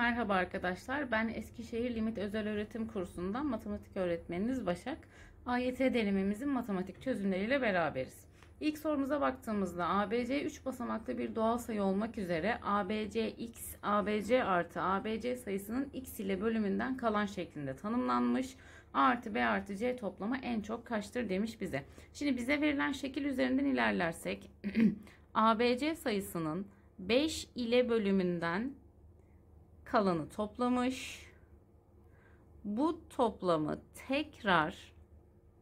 Merhaba arkadaşlar, ben Eskişehir Limit Özel Öğretim Kursu'ndan matematik öğretmeniniz Başak. AYT denememizin matematik çözümleriyle beraberiz. İlk sorumuza baktığımızda ABC 3 basamaklı bir doğal sayı olmak üzere ABC x, ABC artı ABC sayısının x ile bölümünden kalan şeklinde tanımlanmış. A artı B artı C toplama en çok kaçtır demiş bize. Şimdi bize verilen şekil üzerinden ilerlersek ABC sayısının 5 ile bölümünden kalanı toplamış. Bu toplamı tekrar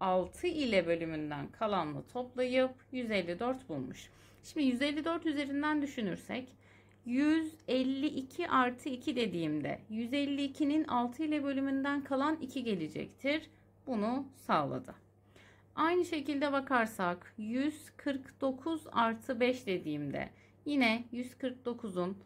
6 ile bölümünden kalanla toplayıp 154 bulmuş. Şimdi 154 üzerinden düşünürsek 152 artı 2 dediğimde 152'nin 6 ile bölümünden kalan 2 gelecektir. Bunu sağladı. Aynı şekilde bakarsak 149 artı 5 dediğimde yine 149'un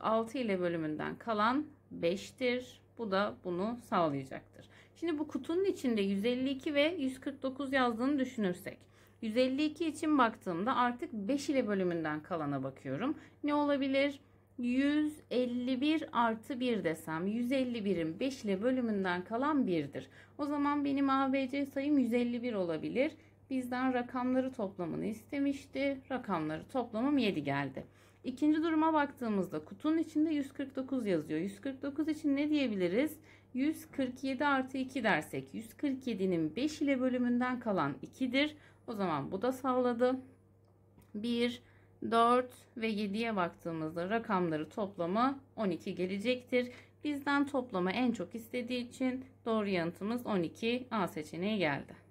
6 e, ile bölümünden kalan 5'tir. Bu da bunu sağlayacaktır. Şimdi bu kutunun içinde 152 ve 149 yazdığını düşünürsek. 152 için baktığımda artık 5 ile bölümünden kalana bakıyorum. Ne olabilir? 151 artı 1 desem 151'in 5 ile bölümünden kalan 1'dir. O zaman benim ABC sayım 151 olabilir. Bizden rakamları toplamını istemişti. Rakamları toplamım 7 geldi. İkinci duruma baktığımızda kutunun içinde 149 yazıyor. 149 için ne diyebiliriz? 147 artı 2 dersek 147'nin 5 ile bölümünden kalan 2'dir. O zaman bu da savladı. 1, 4 ve 7'ye baktığımızda rakamları toplamı 12 gelecektir. Bizden toplamı en çok istediği için doğru yanıtımız 12 A seçeneği geldi.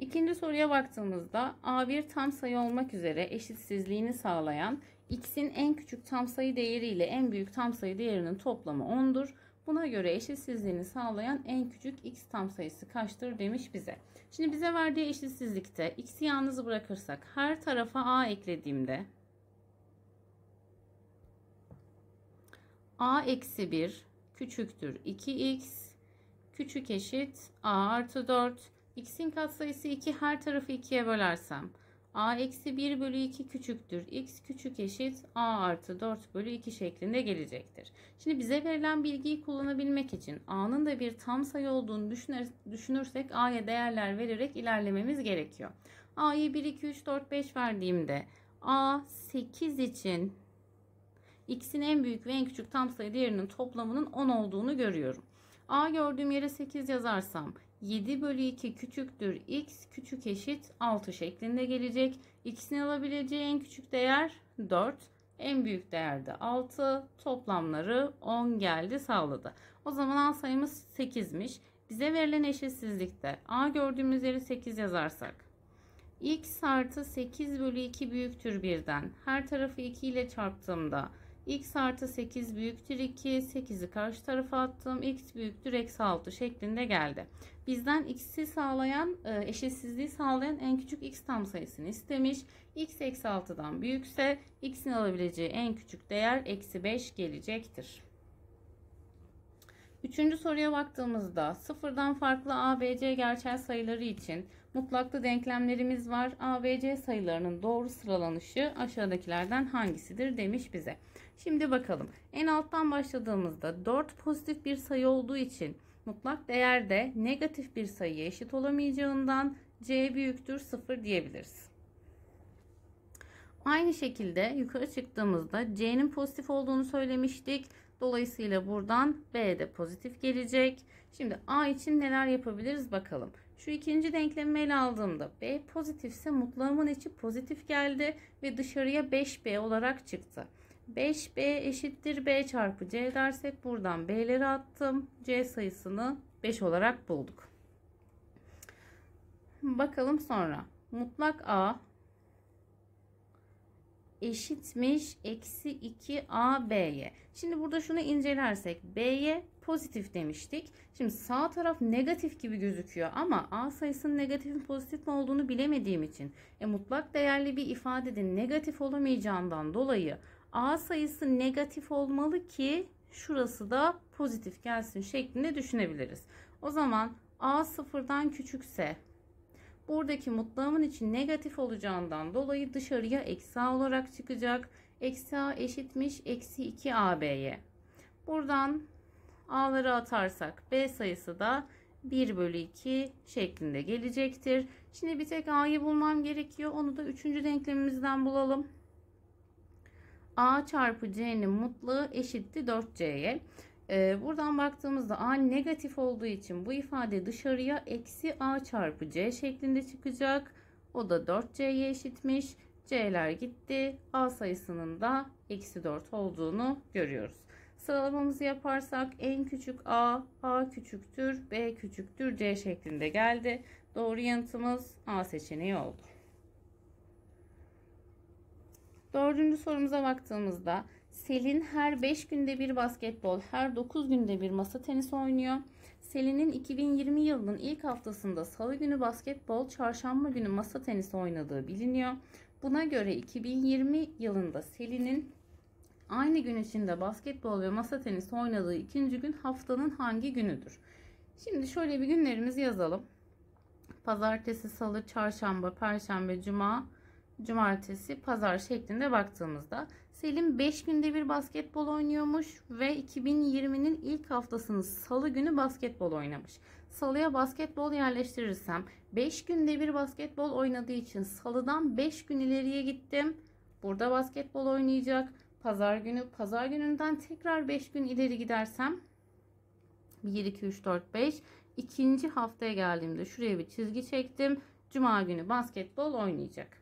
İkinci soruya baktığımızda A1 tam sayı olmak üzere eşitsizliğini sağlayan x'in en küçük tam sayı değeri ile en büyük tam sayı değerinin toplamı 10'dur. Buna göre eşitsizliğini sağlayan en küçük x tam sayısı kaçtır demiş bize. Şimdi bize verdiği eşitsizlikte x'i yalnız bırakırsak her tarafa a eklediğimde a eksi 1 küçüktür 2x küçük eşit a artı 4 X'in katsayısı 2 her tarafı 2'ye bölersem. A eksi 1 bölü 2 küçüktür. X küçük eşit A artı 4 bölü 2 şeklinde gelecektir. Şimdi bize verilen bilgiyi kullanabilmek için A'nın da bir tam sayı olduğunu düşünürsek A'ya değerler vererek ilerlememiz gerekiyor. A'yı 1, 2, 3, 4, 5 verdiğimde A 8 için X'in en büyük ve en küçük tam sayı değerinin toplamının 10 olduğunu görüyorum. A gördüğüm yere 8 yazarsam 7 bölü 2 küçüktür x küçük eşit 6 şeklinde gelecek. X'in alabileceği en küçük değer 4. En büyük değer de 6. Toplamları 10 geldi sağladı. O zaman A sayımız 8'miş. Bize verilen eşitsizlikte A gördüğümüz yeri 8 yazarsak. x artı 8 bölü 2 büyüktür birden. Her tarafı 2 ile çarptığımda x artı 8 büyüktür 2. 8'i karşı tarafa attım. x büyüktür eksi 6 şeklinde geldi. Bizden x'i sağlayan e, eşitsizliği sağlayan en küçük x tam sayısını istemiş. x eksi 6'dan büyükse x'in alabileceği en küçük değer eksi 5 gelecektir. Üçüncü soruya baktığımızda sıfırdan farklı a, b, c gerçel sayıları için mutlaklı denklemlerimiz var. a, b, c sayılarının doğru sıralanışı aşağıdakilerden hangisidir demiş bize. Şimdi bakalım. En alttan başladığımızda 4 pozitif bir sayı olduğu için mutlak değerde negatif bir sayıya eşit olamayacağından c büyüktür 0 diyebiliriz. Aynı şekilde yukarı çıktığımızda c'nin pozitif olduğunu söylemiştik. Dolayısıyla buradan b de pozitif gelecek. Şimdi a için neler yapabiliriz bakalım. Şu ikinci denklemi ele aldığımda b pozitifse mutlağımın içi pozitif geldi ve dışarıya 5b olarak çıktı. 5b eşittir b çarpı c dersek buradan b'leri attım. c sayısını 5 olarak bulduk. Bakalım sonra. Mutlak a eşitmiş eksi 2ab'ye. Şimdi burada şunu incelersek b'ye pozitif demiştik. Şimdi sağ taraf negatif gibi gözüküyor ama a sayısının negatif mi pozitif mi olduğunu bilemediğim için e, mutlak değerli bir ifadede negatif olamayacağından dolayı A sayısı negatif olmalı ki şurası da pozitif gelsin şeklinde düşünebiliriz. O zaman A sıfırdan küçükse buradaki mutlağımın için negatif olacağından dolayı dışarıya eksi A olarak çıkacak. Eksi A eşitmiş eksi 2 AB'ye. Buradan A'ları atarsak B sayısı da 1 bölü 2 şeklinde gelecektir. Şimdi bir tek A'yı bulmam gerekiyor. Onu da 3. denklemimizden bulalım. A çarpı C'nin mutlu eşitti 4C'ye. Ee, buradan baktığımızda A negatif olduğu için bu ifade dışarıya eksi A çarpı C şeklinde çıkacak. O da 4C'ye eşitmiş. C'ler gitti. A sayısının da eksi 4 olduğunu görüyoruz. Sıralamamızı yaparsak en küçük A, A küçüktür, B küçüktür, C şeklinde geldi. Doğru yanıtımız A seçeneği oldu. Dördüncü sorumuza baktığımızda Selin her 5 günde bir basketbol, her 9 günde bir masa tenisi oynuyor. Selin'in 2020 yılının ilk haftasında salı günü basketbol, çarşamba günü masa tenisi oynadığı biliniyor. Buna göre 2020 yılında Selin'in aynı gün içinde basketbol ve masa tenisi oynadığı ikinci gün haftanın hangi günüdür? Şimdi şöyle bir günlerimizi yazalım. Pazartesi, salı, çarşamba, perşembe, cuma, cumartesi, pazar şeklinde baktığımızda Selim 5 günde bir basketbol oynuyormuş ve 2020'nin ilk haftasını salı günü basketbol oynamış. Salıya basketbol yerleştirirsem 5 günde bir basketbol oynadığı için salıdan 5 gün ileriye gittim. Burada basketbol oynayacak. Pazar günü, pazar gününden tekrar 5 gün ileri gidersem 1, 2, 3, 4, 5. ikinci haftaya geldiğimde şuraya bir çizgi çektim. Cuma günü basketbol oynayacak.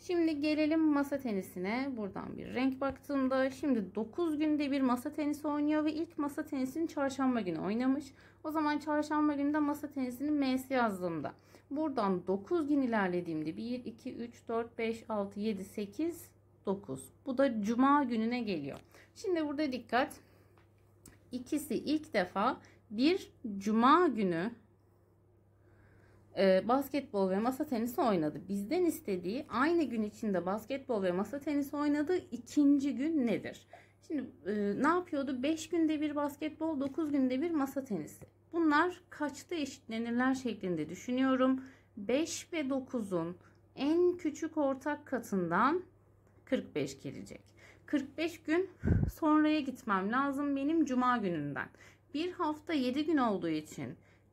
Şimdi gelelim masa tenisine. Buradan bir renk baktığımda şimdi 9 günde bir masa tenisi oynuyor ve ilk masa tenisini çarşamba günü oynamış. O zaman çarşamba günü masa tenisinin M'si yazdığımda. Buradan 9 gün ilerlediğimde 1, 2, 3, 4, 5, 6, 7, 8, 9. Bu da cuma gününe geliyor. Şimdi burada dikkat. İkisi ilk defa bir cuma günü ee, basketbol ve masa tenisi oynadı. Bizden istediği aynı gün içinde basketbol ve masa tenisi oynadı. İkinci gün nedir? Şimdi e, ne yapıyordu? 5 günde bir basketbol, 9 günde bir masa tenisi. Bunlar kaçta eşitlenirler şeklinde düşünüyorum. 5 ve 9'un en küçük ortak katından 45 gelecek. 45 gün sonraya gitmem lazım benim cuma gününden. Bir hafta 7 gün olduğu için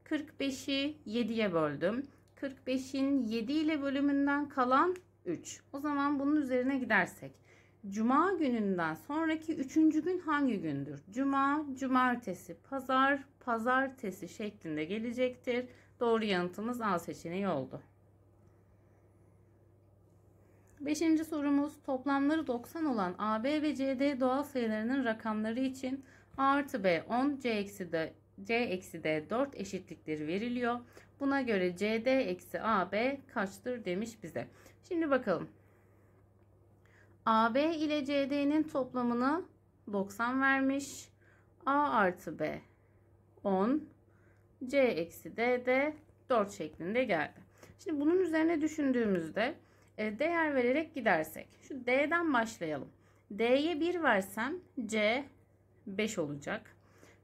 45'i 7'ye böldüm. 45'in 7 ile bölümünden kalan 3. O zaman bunun üzerine gidersek. Cuma gününden sonraki üçüncü gün hangi gündür? Cuma, cumartesi, pazar, pazartesi şeklinde gelecektir. Doğru yanıtımız A seçeneği oldu. Beşinci sorumuz toplamları 90 olan AB ve CD doğal sayılarının rakamları için A artı B 10, C eksi D C eksi D 4 eşitlikleri veriliyor. Buna göre CD eksi AB kaçtır demiş bize. Şimdi bakalım. AB ile CD'nin toplamını 90 vermiş. A artı B 10. C eksi D de 4 şeklinde geldi. Şimdi bunun üzerine düşündüğümüzde e, değer vererek gidersek. Şu D'den başlayalım. D'ye 1 versem C 5 olacak.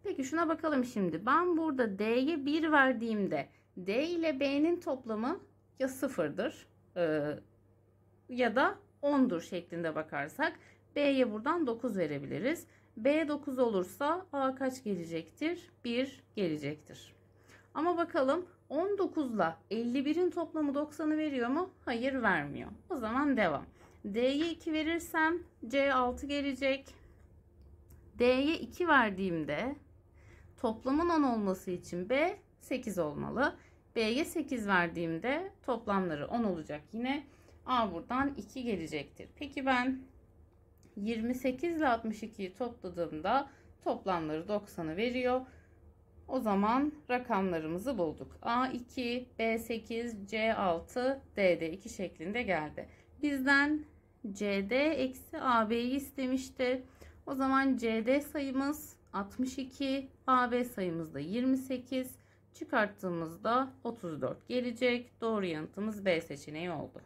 Peki şuna bakalım şimdi. Ben burada D'ye 1 verdiğimde D ile B'nin toplamı ya 0'dır e, ya da 10'dur şeklinde bakarsak B'ye buradan 9 verebiliriz. B 9 olursa A kaç gelecektir? 1 gelecektir. Ama bakalım 19 ile 51'in toplamı 90'ı veriyor mu? Hayır vermiyor. O zaman devam. D'ye 2 verirsem C 6 gelecek. D'ye 2 verdiğimde Toplamın 10 olması için B 8 olmalı. B'ye 8 verdiğimde toplamları 10 olacak yine. A buradan 2 gelecektir. Peki ben 28 ile 62'yi topladığımda toplamları 90'ı veriyor. O zaman rakamlarımızı bulduk. A2, B8, C6, de 2 şeklinde geldi. Bizden CD eksi AB'yi istemişti. O zaman CD sayımız 62. AB sayımız da 28. Çıkarttığımızda 34 gelecek. Doğru yanıtımız B seçeneği oldu.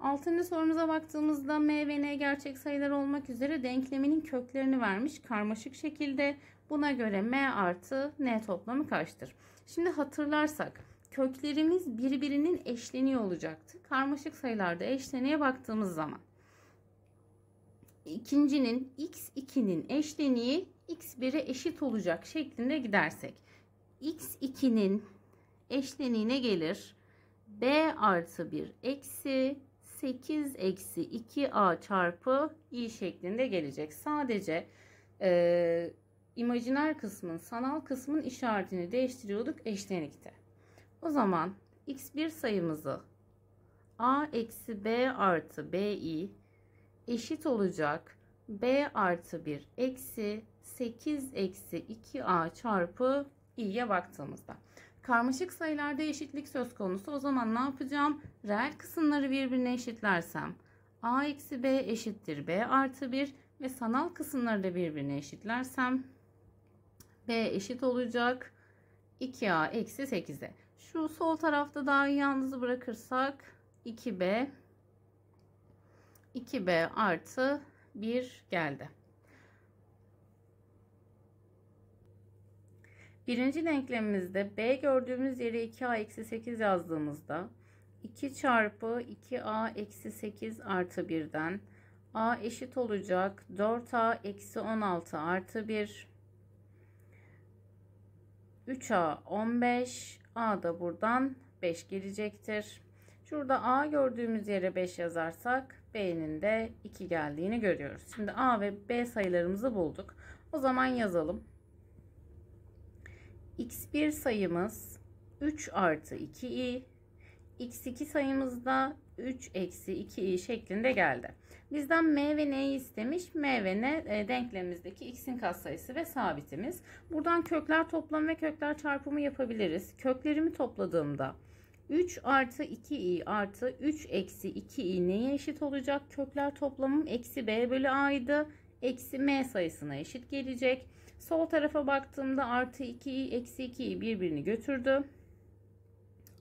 Altıncı sorumuza baktığımızda m ve n gerçek sayılar olmak üzere denkleminin köklerini vermiş karmaşık şekilde. Buna göre m artı n toplamı kaçtır? Şimdi hatırlarsak köklerimiz birbirinin eşleniyor olacaktı. Karmaşık sayılarda eşleneye baktığımız zaman ikincinin x2'nin eşleniği x1'e eşit olacak şeklinde gidersek x2'nin eşleniğine gelir b artı 1 eksi 8 eksi 2a çarpı i şeklinde gelecek. Sadece e, imajiner kısmın sanal kısmın işaretini değiştiriyorduk eşlenikte. O zaman x1 sayımızı a eksi b artı bi eşit olacak b artı 1 eksi 8 eksi 2a çarpı i'ye baktığımızda. Karmaşık sayılarda eşitlik söz konusu. O zaman ne yapacağım? Reel kısımları birbirine eşitlersem a eksi b eşittir b artı 1 ve sanal kısımları da birbirine eşitlersem b eşit olacak 2a eksi 8'e. Şu sol tarafta daha yalnız bırakırsak 2b 2b artı 1 geldi. Birinci denklemimizde b gördüğümüz yere 2a eksi 8 yazdığımızda 2 çarpı 2a eksi 8 artı 1'den a eşit olacak 4a eksi 16 artı 1 3a 15 a da buradan 5 gelecektir. Şurada A gördüğümüz yere 5 yazarsak B'nin de 2 geldiğini görüyoruz. Şimdi A ve B sayılarımızı bulduk. O zaman yazalım. X1 sayımız 3 artı 2i. X2 sayımız da 3 eksi 2i şeklinde geldi. Bizden m ve n'yi istemiş. m ve n e, denklemimizdeki x'in katsayısı ve sabitimiz. Buradan kökler toplamı ve kökler çarpımı yapabiliriz. Köklerimi topladığımda 3 artı 2i artı 3 eksi 2i neye eşit olacak? Kökler toplamım eksi b bölü a'ydı. Eksi m sayısına eşit gelecek. Sol tarafa baktığımda artı 2i eksi 2i birbirini götürdü.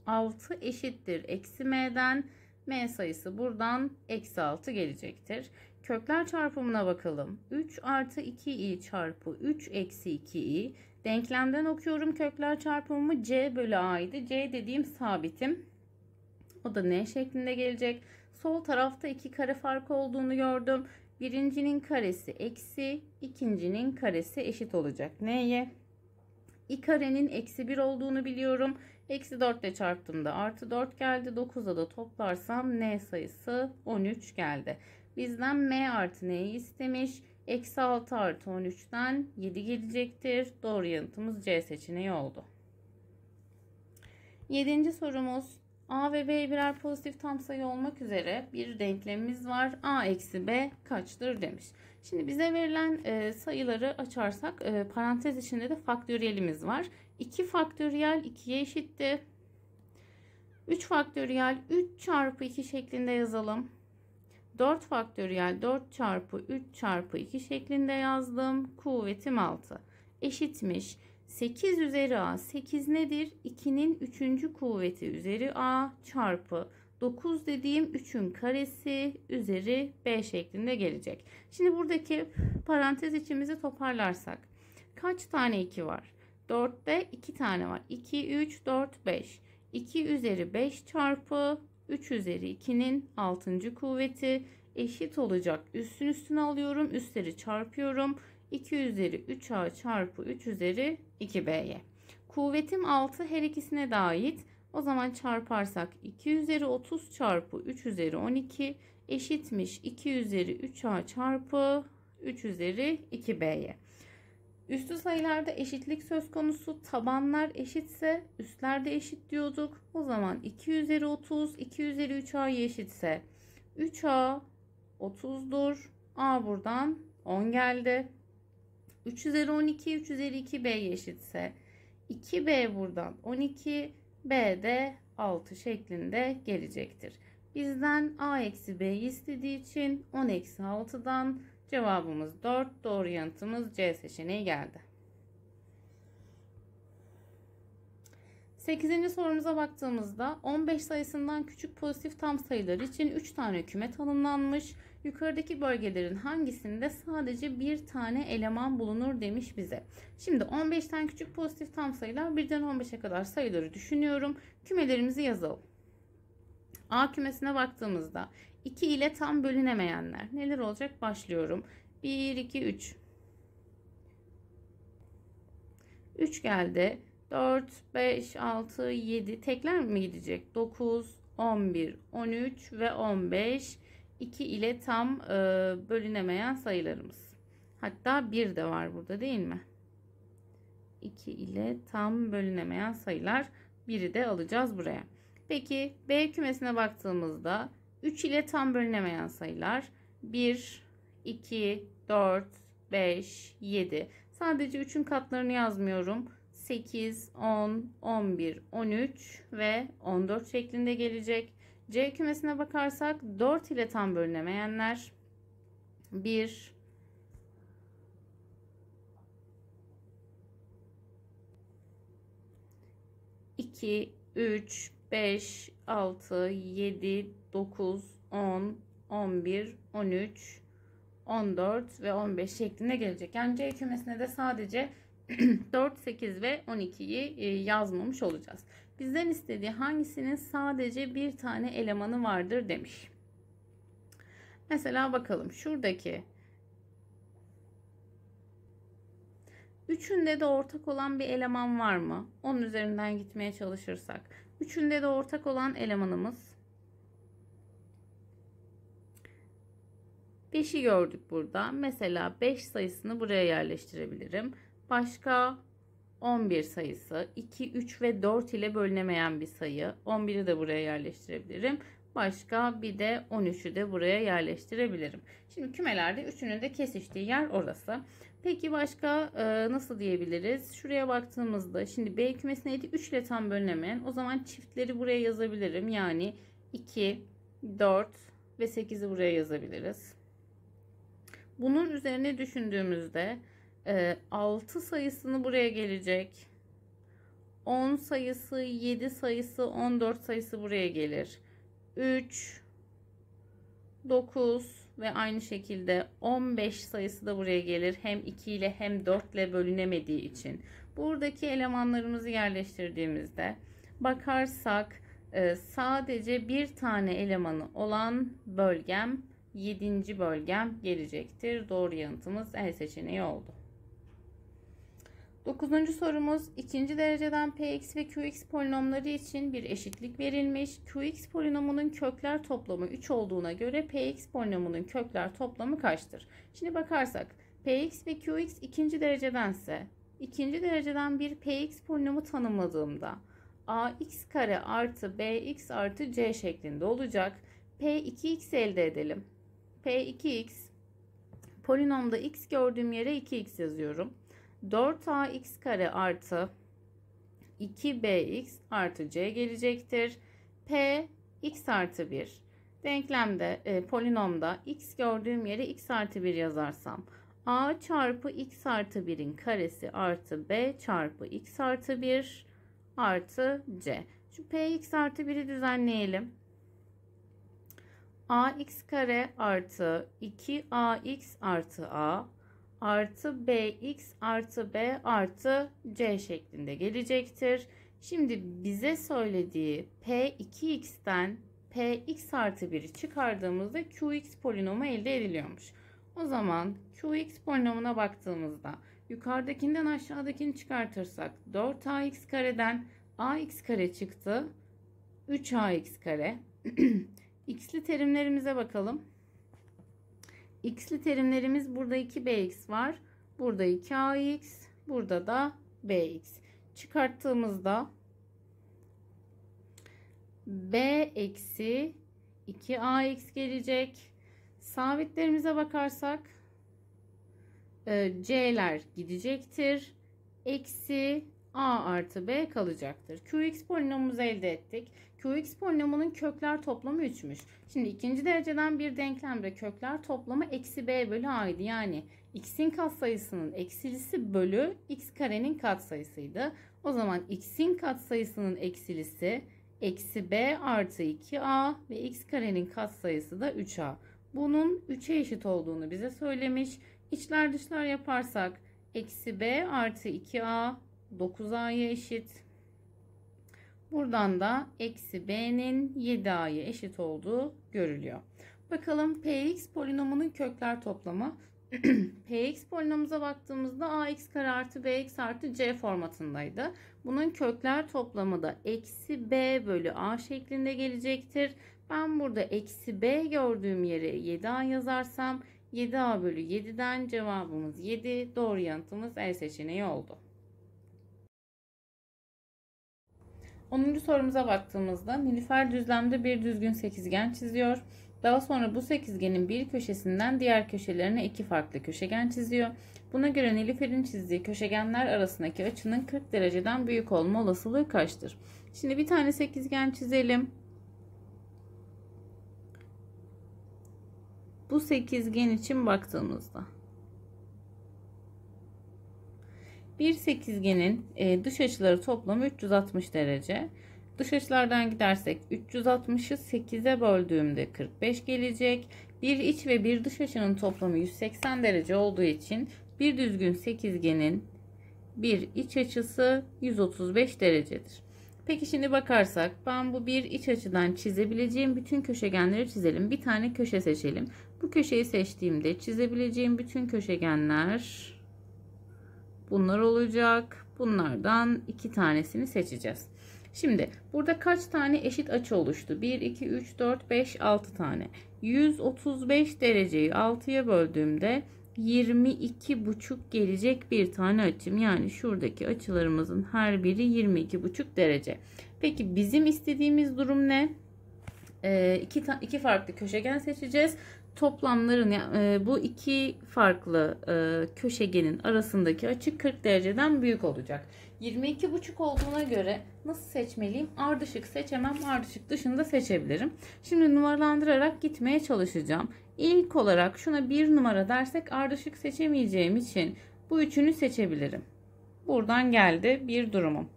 6 eşittir eksi m'den. M sayısı buradan eksi 6 gelecektir. Kökler çarpımına bakalım. 3 artı 2i çarpı 3 eksi 2i Denklemden okuyorum kökler çarpımı C bölü A'ydı. C dediğim sabitim. O da N şeklinde gelecek. Sol tarafta iki kare farkı olduğunu gördüm. Birincinin karesi eksi ikincinin karesi eşit olacak. Neye? i karenin eksi 1 olduğunu biliyorum. Eksi 4 ile çarptığımda artı 4 geldi. 9'a da toplarsam n sayısı 13 geldi. Bizden m artı n'yi istemiş. Eksi 6 artı 13'ten 7 gelecektir. Doğru yanıtımız C seçeneği oldu. 7. sorumuz A ve B birer pozitif tam sayı olmak üzere bir denklemimiz var. A eksi B kaçtır demiş. Şimdi bize verilen e, sayıları açarsak e, parantez içinde de faktöriyelimiz var. 2 faktöriyel 2'ye eşitti. 3 faktöriyel 3 çarpı 2 şeklinde yazalım. 4 faktöriyel 4 çarpı 3 çarpı 2 şeklinde yazdım. Kuvvetim 6 eşitmiş. 8 üzeri a 8 nedir? 2'nin 3. kuvveti üzeri a çarpı 9 dediğim 3'ün karesi üzeri b şeklinde gelecek. Şimdi buradaki parantez içimizi toparlarsak kaç tane 2 var? 4'te 2 tane var. 2, 3, 4, 5. 2 üzeri 5 çarpı 3 üzeri 2'nin 6. kuvveti eşit olacak. Üstün üstüne alıyorum. Üstleri çarpıyorum. 2 üzeri 3a çarpı 3 üzeri 2b'ye. Kuvvetim 6 her ikisine de ait. O zaman çarparsak 2 üzeri 30 çarpı 3 üzeri 12 eşitmiş 2 üzeri 3a çarpı 3 üzeri 2b'ye. Üstü sayılarda eşitlik söz konusu. Tabanlar eşitse üstlerde eşit diyorduk. O zaman 2 üzeri 30, 2 üzeri 3a'yı eşitse 3a 30'dur. a buradan 10 geldi. 3 üzeri 12, 3 üzeri 2 b eşitse 2b buradan 12, b de 6 şeklinde gelecektir. Bizden a eksi b istediği için 10 eksi 6'dan Cevabımız 4. Doğru yanıtımız C seçeneği geldi. 8. sorumuza baktığımızda 15 sayısından küçük pozitif tam sayılar için 3 tane küme tanımlanmış. Yukarıdaki bölgelerin hangisinde sadece bir tane eleman bulunur demiş bize. Şimdi 15'ten küçük pozitif tam sayılar birden 15'e kadar sayıları düşünüyorum. Kümelerimizi yazalım. A kümesine baktığımızda 2 ile tam bölünemeyenler neler olacak başlıyorum. 1, 2, 3. 3 geldi. 4, 5, 6, 7 tekler mi gidecek? 9, 11, 13 ve 15 2 ile tam e, bölünemeyen sayılarımız. Hatta 1 de var burada değil mi? 2 ile tam bölünemeyen sayılar. Biri de alacağız buraya. Peki B kümesine baktığımızda 3 ile tam bölünemeyen sayılar 1, 2, 4, 5, 7. Sadece 3'ün katlarını yazmıyorum. 8, 10, 11, 13 ve 14 şeklinde gelecek. C kümesine bakarsak 4 ile tam bölünemeyenler 1, 2, 3, 5, 6, 7, 9, 10, 11, 13, 14 ve 15 şeklinde gelecek. Yani C kümesine de sadece 4, 8 ve 12'yi e, yazmamış olacağız. Bizden istediği hangisinin sadece bir tane elemanı vardır demiş. Mesela bakalım şuradaki Üçünde de ortak olan bir eleman var mı? Onun üzerinden gitmeye çalışırsak. Üçünde de ortak olan elemanımız. beşi gördük burada. Mesela beş sayısını buraya yerleştirebilirim. Başka 11 sayısı 2, 3 ve 4 ile bölünemeyen bir sayı. 11'i de buraya yerleştirebilirim. Başka bir de 13'ü de buraya yerleştirebilirim. Şimdi kümelerde üçünün de kesiştiği yer orası. Peki başka e, nasıl diyebiliriz? Şuraya baktığımızda şimdi B kümesi neydi? 3 ile tam bölünemeyen. O zaman çiftleri buraya yazabilirim. Yani 2, 4 ve 8'i buraya yazabiliriz. Bunun üzerine düşündüğümüzde e, 6 sayısını buraya gelecek. 10 sayısı, 7 sayısı, 14 sayısı buraya gelir. 3, 9, ve aynı şekilde 15 sayısı da buraya gelir. Hem 2 ile hem 4 ile bölünemediği için. Buradaki elemanlarımızı yerleştirdiğimizde bakarsak e, sadece bir tane elemanı olan bölgem 7. bölgem gelecektir. Doğru yanıtımız E seçeneği oldu. Dokuzuncu sorumuz ikinci dereceden px ve qx polinomları için bir eşitlik verilmiş. qx polinomunun kökler toplamı 3 olduğuna göre px polinomunun kökler toplamı kaçtır? Şimdi bakarsak px ve qx ikinci derecedense ikinci dereceden bir px polinomu tanımladığımda ax kare artı bx artı c şeklinde olacak. p2x elde edelim. p2x polinomda x gördüğüm yere 2x yazıyorum. 4ax kare artı 2bx artı c gelecektir. P x artı 1. Denklemde, e, polinomda x gördüğüm yere x artı 1 yazarsam a çarpı x artı 1'in karesi artı b çarpı x artı 1 artı c. Şu px artı 1'i düzenleyelim. ax kare artı 2ax artı a artı bx artı b artı c şeklinde gelecektir. Şimdi bize söylediği p2x'ten px artı 1'i çıkardığımızda qx polinomu elde ediliyormuş. O zaman qx polinomuna baktığımızda yukarıdakinden aşağıdakini çıkartırsak 4ax kareden ax kare çıktı. 3ax kare. x'li terimlerimize bakalım x'li terimlerimiz burada 2bx var. Burada 2ax, burada da bx. Çıkarttığımızda b eksi 2ax gelecek. Sabitlerimize bakarsak e, c'ler gidecektir. Eksi a artı b kalacaktır. qx polinomumuzu elde ettik. QX polinomunun kökler toplamı 3'müş. Şimdi ikinci dereceden bir denklemde kökler toplamı eksi b bölü a'ydı. Yani x'in katsayısının eksilisi bölü x karenin katsayısıydı. O zaman x'in katsayısının eksilisi eksi b artı 2a ve x karenin katsayısı da 3a. Bunun 3'e eşit olduğunu bize söylemiş. İçler dışlar yaparsak eksi b artı 2a 9a'ya eşit. Buradan da eksi b'nin 7a'ya eşit olduğu görülüyor. Bakalım px polinomunun kökler toplamı. px polinomuza baktığımızda ax kare artı bx artı c formatındaydı. Bunun kökler toplamı da eksi b bölü a şeklinde gelecektir. Ben burada eksi b gördüğüm yere 7a yazarsam 7a bölü 7'den cevabımız 7. Doğru yanıtımız E seçeneği oldu. 10. sorumuza baktığımızda Nilüfer düzlemde bir düzgün sekizgen çiziyor. Daha sonra bu sekizgenin bir köşesinden diğer köşelerine iki farklı köşegen çiziyor. Buna göre Nilüfer'in çizdiği köşegenler arasındaki açının 40 dereceden büyük olma olasılığı kaçtır? Şimdi bir tane sekizgen çizelim. Bu sekizgen için baktığımızda Bir sekizgenin e, dış açıları toplamı 360 derece. Dış açılardan gidersek 360'ı 8'e böldüğümde 45 gelecek. Bir iç ve bir dış açının toplamı 180 derece olduğu için bir düzgün sekizgenin bir iç açısı 135 derecedir. Peki şimdi bakarsak ben bu bir iç açıdan çizebileceğim bütün köşegenleri çizelim. Bir tane köşe seçelim. Bu köşeyi seçtiğimde çizebileceğim bütün köşegenler Bunlar olacak. Bunlardan iki tanesini seçeceğiz. Şimdi burada kaç tane eşit açı oluştu? 1, 2, 3, 4, 5, 6 tane. 135 dereceyi 6'ya böldüğümde 22 buçuk gelecek bir tane açım. Yani şuradaki açılarımızın her biri 22 buçuk derece. Peki bizim istediğimiz durum ne? Ee, iki, iki farklı köşegen seçeceğiz toplamların e, bu iki farklı e, köşegenin arasındaki açı 40 dereceden büyük olacak. 22,5 olduğuna göre nasıl seçmeliyim? Ardışık seçemem. Ardışık dışında seçebilirim. Şimdi numaralandırarak gitmeye çalışacağım. İlk olarak şuna bir numara dersek ardışık seçemeyeceğim için bu üçünü seçebilirim. Buradan geldi bir durumum.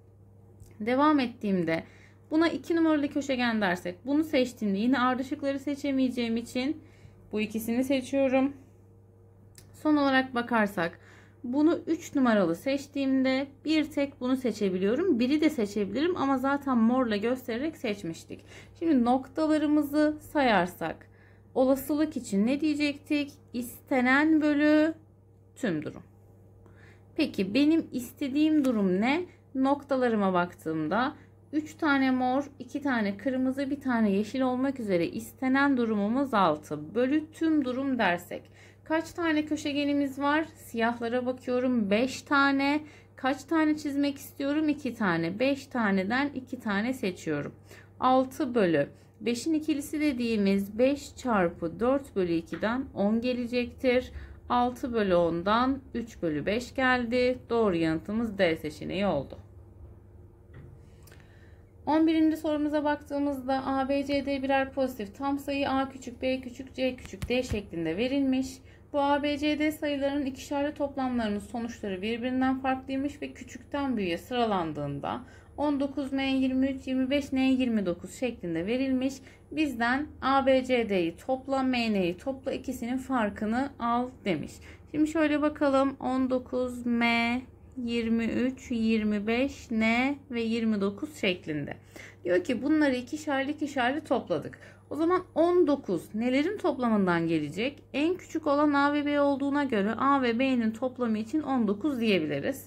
Devam ettiğimde buna iki numaralı köşegen dersek bunu seçtiğimde yine ardışıkları seçemeyeceğim için bu ikisini seçiyorum. Son olarak bakarsak bunu 3 numaralı seçtiğimde bir tek bunu seçebiliyorum. Biri de seçebilirim ama zaten morla göstererek seçmiştik. Şimdi noktalarımızı sayarsak olasılık için ne diyecektik? İstenen bölü tüm durum. Peki benim istediğim durum ne? Noktalarıma baktığımda 3 tane mor, 2 tane kırmızı, 1 tane yeşil olmak üzere istenen durumumuz 6 bölü tüm durum dersek. Kaç tane köşegenimiz var? Siyahlara bakıyorum 5 tane. Kaç tane çizmek istiyorum? 2 tane. 5 taneden 2 tane seçiyorum. 6 bölü 5'in ikilisi dediğimiz 5 çarpı 4 bölü 2'den 10 gelecektir. 6 bölü 10'dan 3 bölü 5 geldi. Doğru yanıtımız D seçeneği oldu. 11. sorumuza baktığımızda A, B, C, D birer pozitif tam sayı A küçük, B küçük, C küçük, D şeklinde verilmiş. Bu A, B, C, D sayılarının ikişerli toplamlarının sonuçları birbirinden farklıymış ve küçükten büyüğe sıralandığında 19 M 23, 25 N 29 şeklinde verilmiş. Bizden A, B, C, D'yi topla, M, topla ikisinin farkını al demiş. Şimdi şöyle bakalım 19 M 23, 25, N ve 29 şeklinde. Diyor ki bunları ikişerli ikişerli topladık. O zaman 19 nelerin toplamından gelecek? En küçük olan A ve B olduğuna göre A ve B'nin toplamı için 19 diyebiliriz.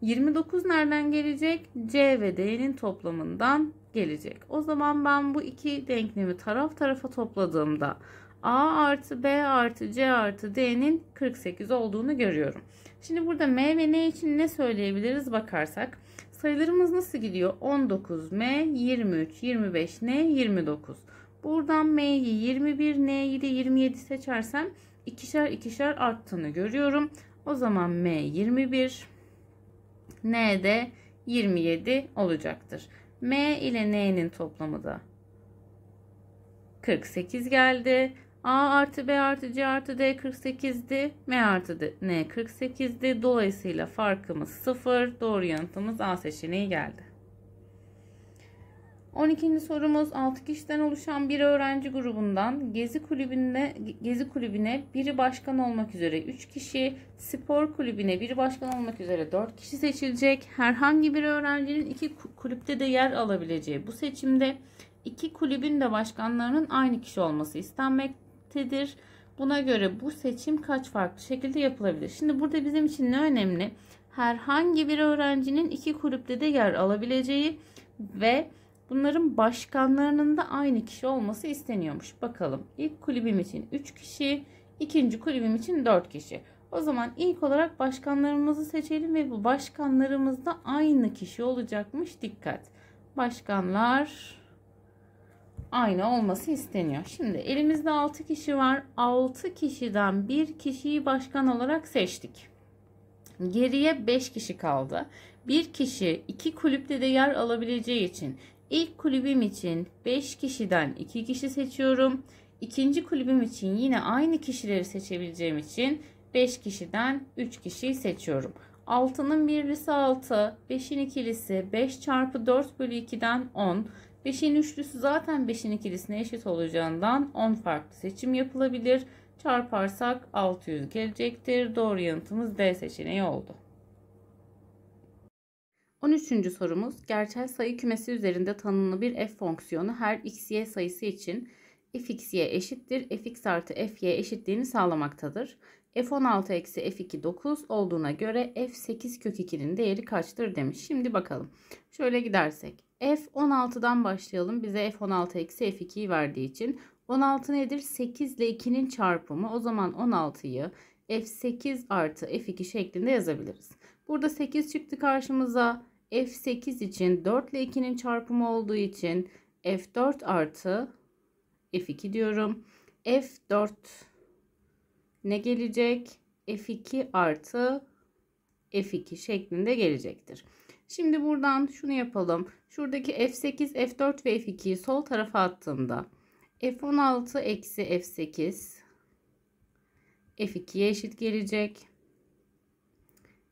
29 nereden gelecek? C ve D'nin toplamından gelecek. O zaman ben bu iki denklemi taraf tarafa topladığımda A artı B artı C artı D'nin 48 olduğunu görüyorum. Şimdi burada M ve N için ne söyleyebiliriz bakarsak. Sayılarımız nasıl gidiyor? 19 M, 23, 25 N, 29. Buradan M'yi 21, N'yi de 27 seçersem ikişer ikişer arttığını görüyorum. O zaman M 21, N de 27 olacaktır. M ile N'nin toplamı da 48 geldi. A artı B artı C artı D 48'di. M artı D, N 48'di. Dolayısıyla farkımız 0. Doğru yanıtımız A seçeneği geldi. 12. sorumuz 6 kişiden oluşan bir öğrenci grubundan Gezi Kulübü'ne Gezi Kulübü'ne biri başkan olmak üzere 3 kişi, spor kulübüne biri başkan olmak üzere 4 kişi seçilecek. Herhangi bir öğrencinin iki kulüpte de yer alabileceği bu seçimde iki kulübün de başkanlarının aynı kişi olması istenmekte gelmektedir. Buna göre bu seçim kaç farklı şekilde yapılabilir? Şimdi burada bizim için ne önemli? Herhangi bir öğrencinin iki kulüpte de yer alabileceği ve bunların başkanlarının da aynı kişi olması isteniyormuş. Bakalım ilk kulübüm için 3 kişi, ikinci kulübüm için 4 kişi. O zaman ilk olarak başkanlarımızı seçelim ve bu başkanlarımız da aynı kişi olacakmış. Dikkat. Başkanlar aynı olması isteniyor. Şimdi elimizde 6 kişi var. 6 kişiden bir kişiyi başkan olarak seçtik. Geriye 5 kişi kaldı. Bir kişi iki kulüpte de yer alabileceği için ilk kulübüm için 5 kişiden 2 kişi seçiyorum. İkinci kulübüm için yine aynı kişileri seçebileceğim için 5 kişiden 3 kişiyi seçiyorum. 6'nın birisi 6, 5'in ikilisi 5 çarpı 4 bölü 2'den 10, 5'in üçlüsü zaten 5'in ikilisine eşit olacağından 10 farklı seçim yapılabilir. Çarparsak 600 gelecektir. Doğru yanıtımız D seçeneği oldu. 13. sorumuz gerçel sayı kümesi üzerinde tanımlı bir f fonksiyonu her x,y sayısı için fx, eşittir fx artı fy eşitliğini sağlamaktadır. f16 eksi f2 9 olduğuna göre f8 kök 2'nin değeri kaçtır demiş. Şimdi bakalım. Şöyle gidersek F16'dan başlayalım. Bize F16 eksi F2'yi verdiği için. 16 nedir? 8 ile 2'nin çarpımı. O zaman 16'yı F8 artı F2 şeklinde yazabiliriz. Burada 8 çıktı karşımıza. F8 için 4 ile 2'nin çarpımı olduğu için F4 artı F2 diyorum. F4 ne gelecek? F2 artı F2 şeklinde gelecektir. Şimdi buradan şunu yapalım. Şuradaki F8, F4 ve F2'yi sol tarafa attığımda F16 eksi F8 F2'ye eşit gelecek.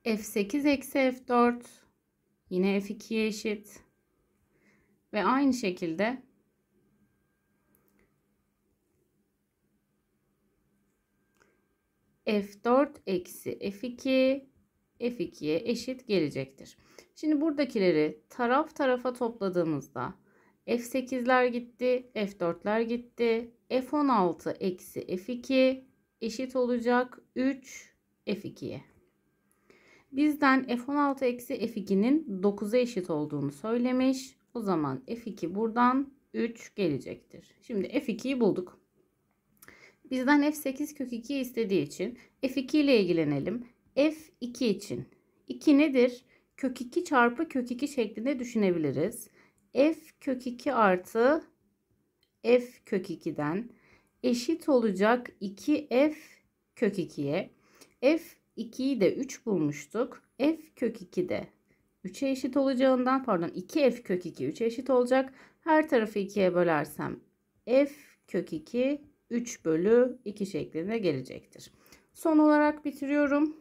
F8 eksi F4 yine F2'ye eşit. Ve aynı şekilde F4 eksi F2 F2'ye eşit gelecektir. Şimdi buradakileri taraf tarafa topladığımızda F8'ler gitti, F4'ler gitti. F16 eksi F2 eşit olacak 3 F2'ye. Bizden F16 eksi F2'nin 9'a eşit olduğunu söylemiş. O zaman F2 buradan 3 gelecektir. Şimdi F2'yi bulduk. Bizden F8 kök 2 istediği için F2 ile ilgilenelim. F2 için 2 nedir? kök 2 çarpı kök 2 şeklinde düşünebiliriz. F kök 2 artı F kök 2'den eşit olacak 2F kök 2'ye. F 2'yi de 3 bulmuştuk. F kök 2 de 3'e eşit olacağından pardon 2F kök 2 3'e eşit olacak. Her tarafı 2'ye bölersem F kök 2 3 bölü 2 şeklinde gelecektir. Son olarak bitiriyorum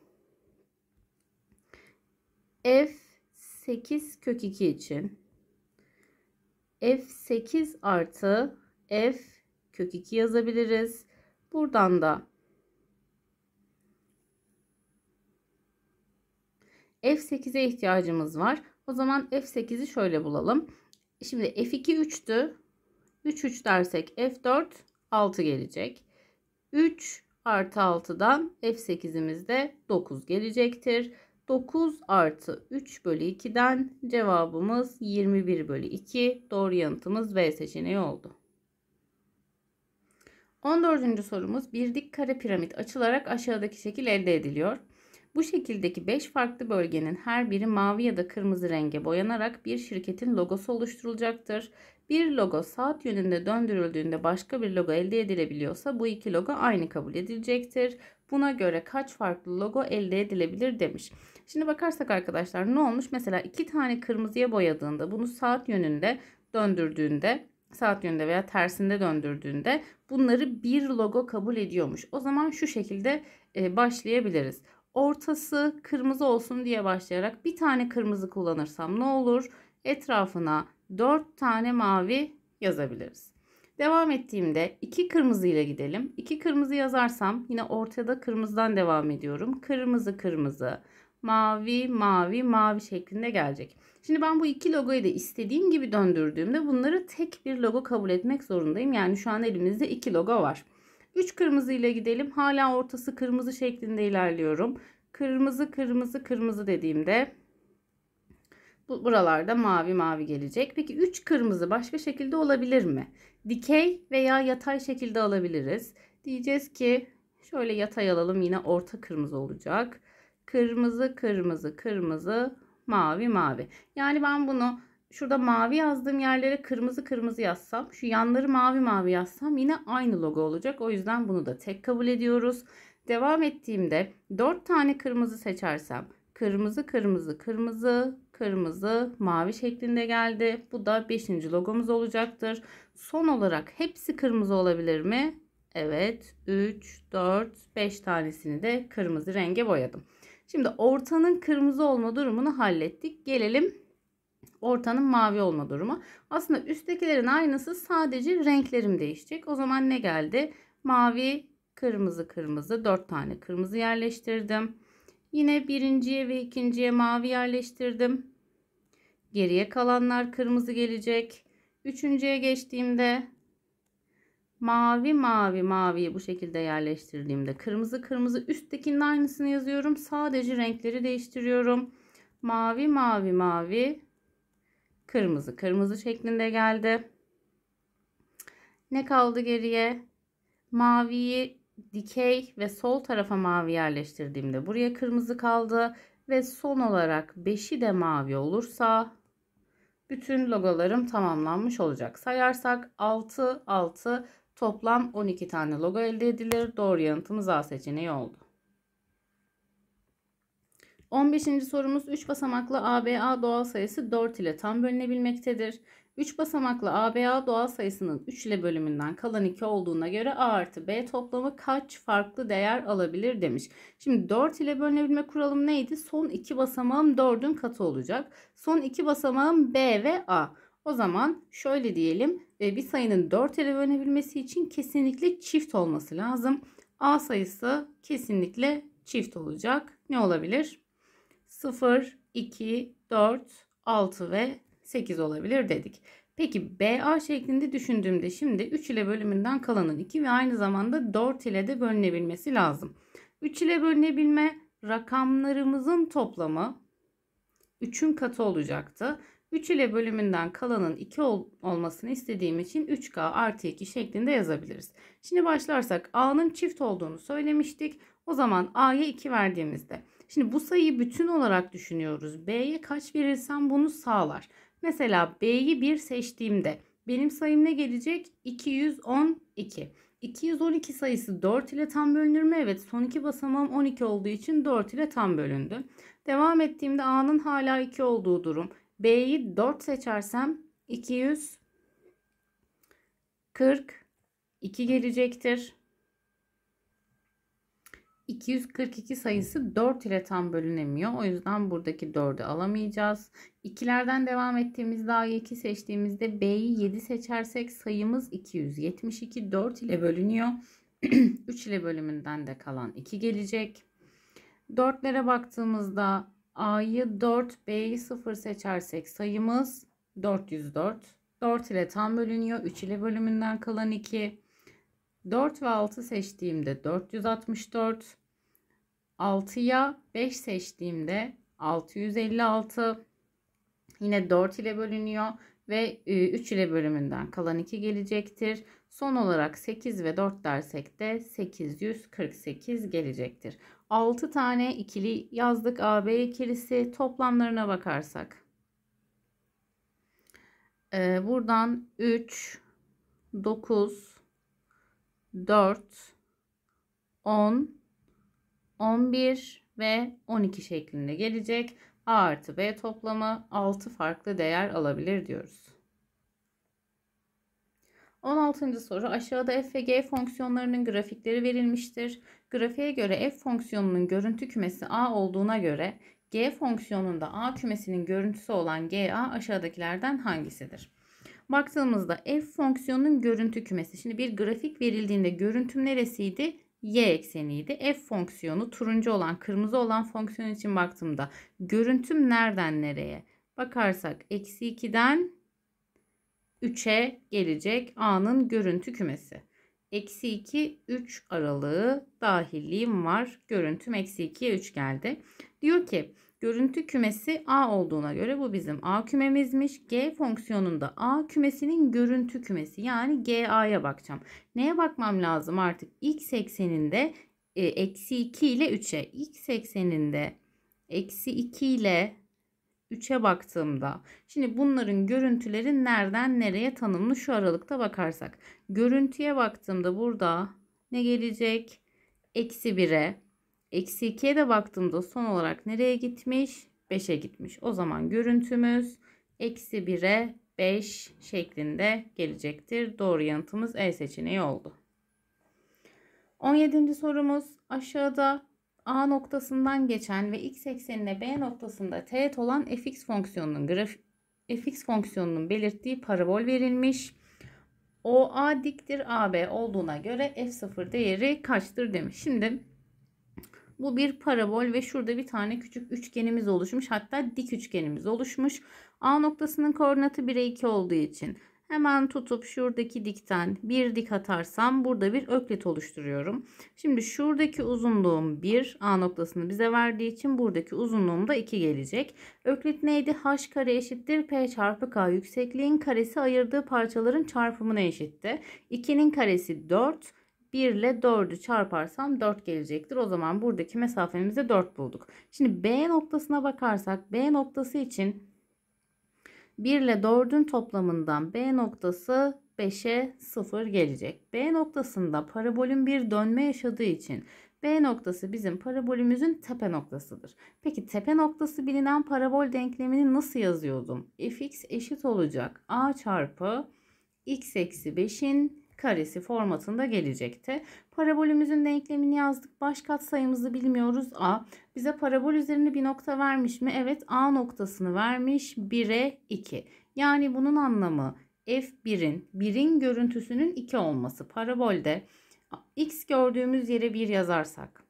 f 8 kök 2 için f 8 artı f kök 2 yazabiliriz. Buradan da f8'e ihtiyacımız var. O zaman f8'i şöyle bulalım. Şimdi f2 3'tü. 3 3 dersek f4 6 gelecek. 3 artı 6'dan f8'imiz de 9 gelecektir. 9 artı 3 bölü 2'den cevabımız 21 bölü 2. Doğru yanıtımız B seçeneği oldu. 14. sorumuz bir dik kare piramit açılarak aşağıdaki şekil elde ediliyor. Bu şekildeki 5 farklı bölgenin her biri mavi ya da kırmızı renge boyanarak bir şirketin logosu oluşturulacaktır. Bir logo saat yönünde döndürüldüğünde başka bir logo elde edilebiliyorsa bu iki logo aynı kabul edilecektir. Buna göre kaç farklı logo elde edilebilir demiş. Şimdi bakarsak arkadaşlar ne olmuş? Mesela iki tane kırmızıya boyadığında bunu saat yönünde döndürdüğünde saat yönünde veya tersinde döndürdüğünde bunları bir logo kabul ediyormuş. O zaman şu şekilde e, başlayabiliriz. Ortası kırmızı olsun diye başlayarak bir tane kırmızı kullanırsam ne olur? Etrafına dört tane mavi yazabiliriz. Devam ettiğimde iki kırmızı ile gidelim. İki kırmızı yazarsam yine ortada kırmızıdan devam ediyorum. Kırmızı kırmızı mavi, mavi, mavi şeklinde gelecek. Şimdi ben bu iki logoyu da istediğim gibi döndürdüğümde bunları tek bir logo kabul etmek zorundayım. Yani şu an elimizde iki logo var. Üç kırmızı ile gidelim. Hala ortası kırmızı şeklinde ilerliyorum. Kırmızı, kırmızı, kırmızı dediğimde bu, buralarda mavi mavi gelecek. Peki üç kırmızı başka şekilde olabilir mi? Dikey veya yatay şekilde alabiliriz. Diyeceğiz ki şöyle yatay alalım yine orta kırmızı olacak. Kırmızı, kırmızı, kırmızı, mavi, mavi. Yani ben bunu şurada mavi yazdığım yerlere kırmızı kırmızı yazsam, şu yanları mavi mavi yazsam yine aynı logo olacak. O yüzden bunu da tek kabul ediyoruz. Devam ettiğimde 4 tane kırmızı seçersem kırmızı kırmızı kırmızı kırmızı mavi şeklinde geldi. Bu da 5. logomuz olacaktır. Son olarak hepsi kırmızı olabilir mi? Evet 3 4 5 tanesini de kırmızı renge boyadım. Şimdi ortanın kırmızı olma durumunu hallettik. Gelelim ortanın mavi olma durumu. Aslında üsttekilerin aynısı sadece renklerim değişecek. O zaman ne geldi? Mavi, kırmızı, kırmızı. 4 tane kırmızı yerleştirdim. Yine birinciye ve ikinciye mavi yerleştirdim. Geriye kalanlar kırmızı gelecek. Üçüncüye geçtiğimde mavi mavi maviyi bu şekilde yerleştirdiğimde kırmızı kırmızı üsttekinin aynısını yazıyorum. Sadece renkleri değiştiriyorum. Mavi mavi mavi kırmızı kırmızı şeklinde geldi. Ne kaldı geriye? Maviyi dikey ve sol tarafa mavi yerleştirdiğimde buraya kırmızı kaldı ve son olarak 5'i de mavi olursa bütün logolarım tamamlanmış olacak. Sayarsak 6 6 Toplam 12 tane logo elde edilir. Doğru yanıtımız A seçeneği oldu. 15. sorumuz 3 basamaklı ABA doğal sayısı 4 ile tam bölünebilmektedir. 3 basamaklı ABA doğal sayısının 3 ile bölümünden kalan 2 olduğuna göre A artı B toplamı kaç farklı değer alabilir demiş. Şimdi 4 ile bölünebilme kuralım neydi? Son 2 basamağım 4'ün katı olacak. Son 2 basamağım B ve A. O zaman şöyle diyelim ee, bir sayının 4 ile bölünebilmesi için kesinlikle çift olması lazım. A sayısı kesinlikle çift olacak. Ne olabilir? 0, 2, 4, 6 ve 8 olabilir dedik. Peki BA şeklinde düşündüğümde şimdi 3 ile bölümünden kalanın 2 ve aynı zamanda 4 ile de bölünebilmesi lazım. 3 ile bölünebilme rakamlarımızın toplamı 3'ün katı olacaktı. 3 ile bölümünden kalanın 2 ol olmasını istediğim için 3K artı 2 şeklinde yazabiliriz. Şimdi başlarsak A'nın çift olduğunu söylemiştik. O zaman A'ya 2 verdiğimizde. Şimdi bu sayıyı bütün olarak düşünüyoruz. B'ye kaç verirsem bunu sağlar. Mesela B'yi 1 seçtiğimde benim sayım ne gelecek? 212. 212 sayısı 4 ile tam bölünür mü? Evet son iki basamağım 12 olduğu için 4 ile tam bölündü. Devam ettiğimde A'nın hala 2 olduğu durum. B'yi 4 seçersem 242 gelecektir. 242 sayısı 4 ile tam bölünemiyor. O yüzden buradaki 4'ü alamayacağız. İkilerden devam ettiğimizde A2 seçtiğimizde B'yi 7 seçersek sayımız 272 4 ile bölünüyor. 3 ile bölümünden de kalan 2 gelecek. 4'lere baktığımızda A'yı 4, B'yi 0 seçersek sayımız 404. 4 ile tam bölünüyor. 3 ile bölümünden kalan 2. 4 ve 6 seçtiğimde 464. 6'ya 5 seçtiğimde 656. Yine 4 ile bölünüyor ve 3 ile bölümünden kalan 2 gelecektir. Son olarak 8 ve 4 dersek de 848 gelecektir. 6 tane ikili yazdık AB ikilisi toplamlarına bakarsak. Ee, buradan 3, 9, 4, 10, 11 ve 12 şeklinde gelecek. A artı B toplamı 6 farklı değer alabilir diyoruz. 16. soru aşağıda f ve g fonksiyonlarının grafikleri verilmiştir. Grafiğe göre f fonksiyonunun görüntü kümesi a olduğuna göre g fonksiyonunda a kümesinin görüntüsü olan ga aşağıdakilerden hangisidir? Baktığımızda f fonksiyonunun görüntü kümesi. Şimdi bir grafik verildiğinde görüntüm neresiydi? y ekseniydi. F fonksiyonu turuncu olan kırmızı olan fonksiyon için baktığımda görüntüm nereden nereye? Bakarsak eksi 2'den 3'e gelecek A'nın görüntü kümesi. Eksi 2, 3 aralığı dahilliğim var. Görüntüm eksi 2'ye 3 geldi. Diyor ki Görüntü kümesi A olduğuna göre bu bizim A kümemizmiş. G fonksiyonunda A kümesinin görüntü kümesi yani GA'ya bakacağım. Neye bakmam lazım artık? X ekseninde e, eksi 2 ile 3'e. X ekseninde eksi 2 ile 3'e baktığımda şimdi bunların görüntüleri nereden nereye tanımlı şu aralıkta bakarsak görüntüye baktığımda burada ne gelecek eksi 1'e Eksi 2'ye de baktığımda son olarak nereye gitmiş? 5'e gitmiş. O zaman görüntümüz eksi 1'e 5 şeklinde gelecektir. Doğru yanıtımız E seçeneği oldu. 17. sorumuz aşağıda A noktasından geçen ve x eksenine B noktasında teğet olan fx fonksiyonunun grafik fx fonksiyonunun belirttiği parabol verilmiş. OA diktir AB olduğuna göre f0 değeri kaçtır demiş. Şimdi bu bir parabol ve şurada bir tane küçük üçgenimiz oluşmuş. Hatta dik üçgenimiz oluşmuş. A noktasının koordinatı 1'e 2 olduğu için hemen tutup şuradaki dikten bir dik atarsam burada bir öklit oluşturuyorum. Şimdi şuradaki uzunluğum 1 A noktasını bize verdiği için buradaki uzunluğum da 2 gelecek. Öklit neydi? H kare eşittir P çarpı K yüksekliğin karesi ayırdığı parçaların çarpımına eşitti. 2'nin karesi 4 1 ile 4'ü çarparsam 4 gelecektir. O zaman buradaki mesafemizi 4 bulduk. Şimdi B noktasına bakarsak B noktası için 1 ile 4'ün toplamından B noktası 5'e 0 gelecek. B noktasında parabolün bir dönme yaşadığı için B noktası bizim parabolümüzün tepe noktasıdır. Peki tepe noktası bilinen parabol denklemini nasıl yazıyordum? fx eşit olacak a çarpı x eksi 5'in karesi formatında gelecekti. Parabolümüzün denklemini yazdık. Baş katsayımızı bilmiyoruz. A bize parabol üzerinde bir nokta vermiş mi? Evet A noktasını vermiş. 1'e 2. Yani bunun anlamı F1'in 1'in görüntüsünün 2 olması. Parabolde x gördüğümüz yere 1 yazarsak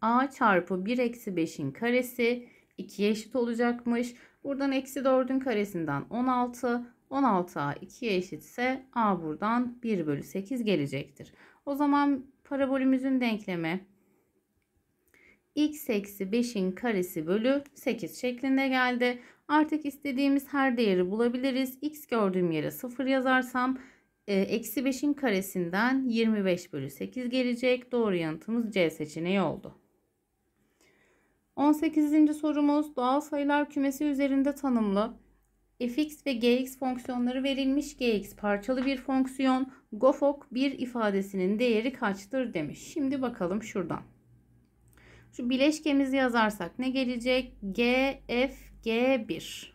a çarpı 1 eksi 5'in karesi 2'ye eşit olacakmış. Buradan eksi 4'ün karesinden 16 16A 2'ye eşitse A buradan 1 bölü 8 gelecektir. O zaman parabolümüzün denklemi x eksi 5'in karesi bölü 8 şeklinde geldi. Artık istediğimiz her değeri bulabiliriz. x gördüğüm yere 0 yazarsam e, eksi 5'in karesinden 25 bölü 8 gelecek. Doğru yanıtımız C seçeneği oldu. 18. sorumuz doğal sayılar kümesi üzerinde tanımlı fx ve gx fonksiyonları verilmiş. gx parçalı bir fonksiyon. Gofok bir ifadesinin değeri kaçtır demiş. Şimdi bakalım şuradan. Şu bileşkemizi yazarsak ne gelecek? gf g1.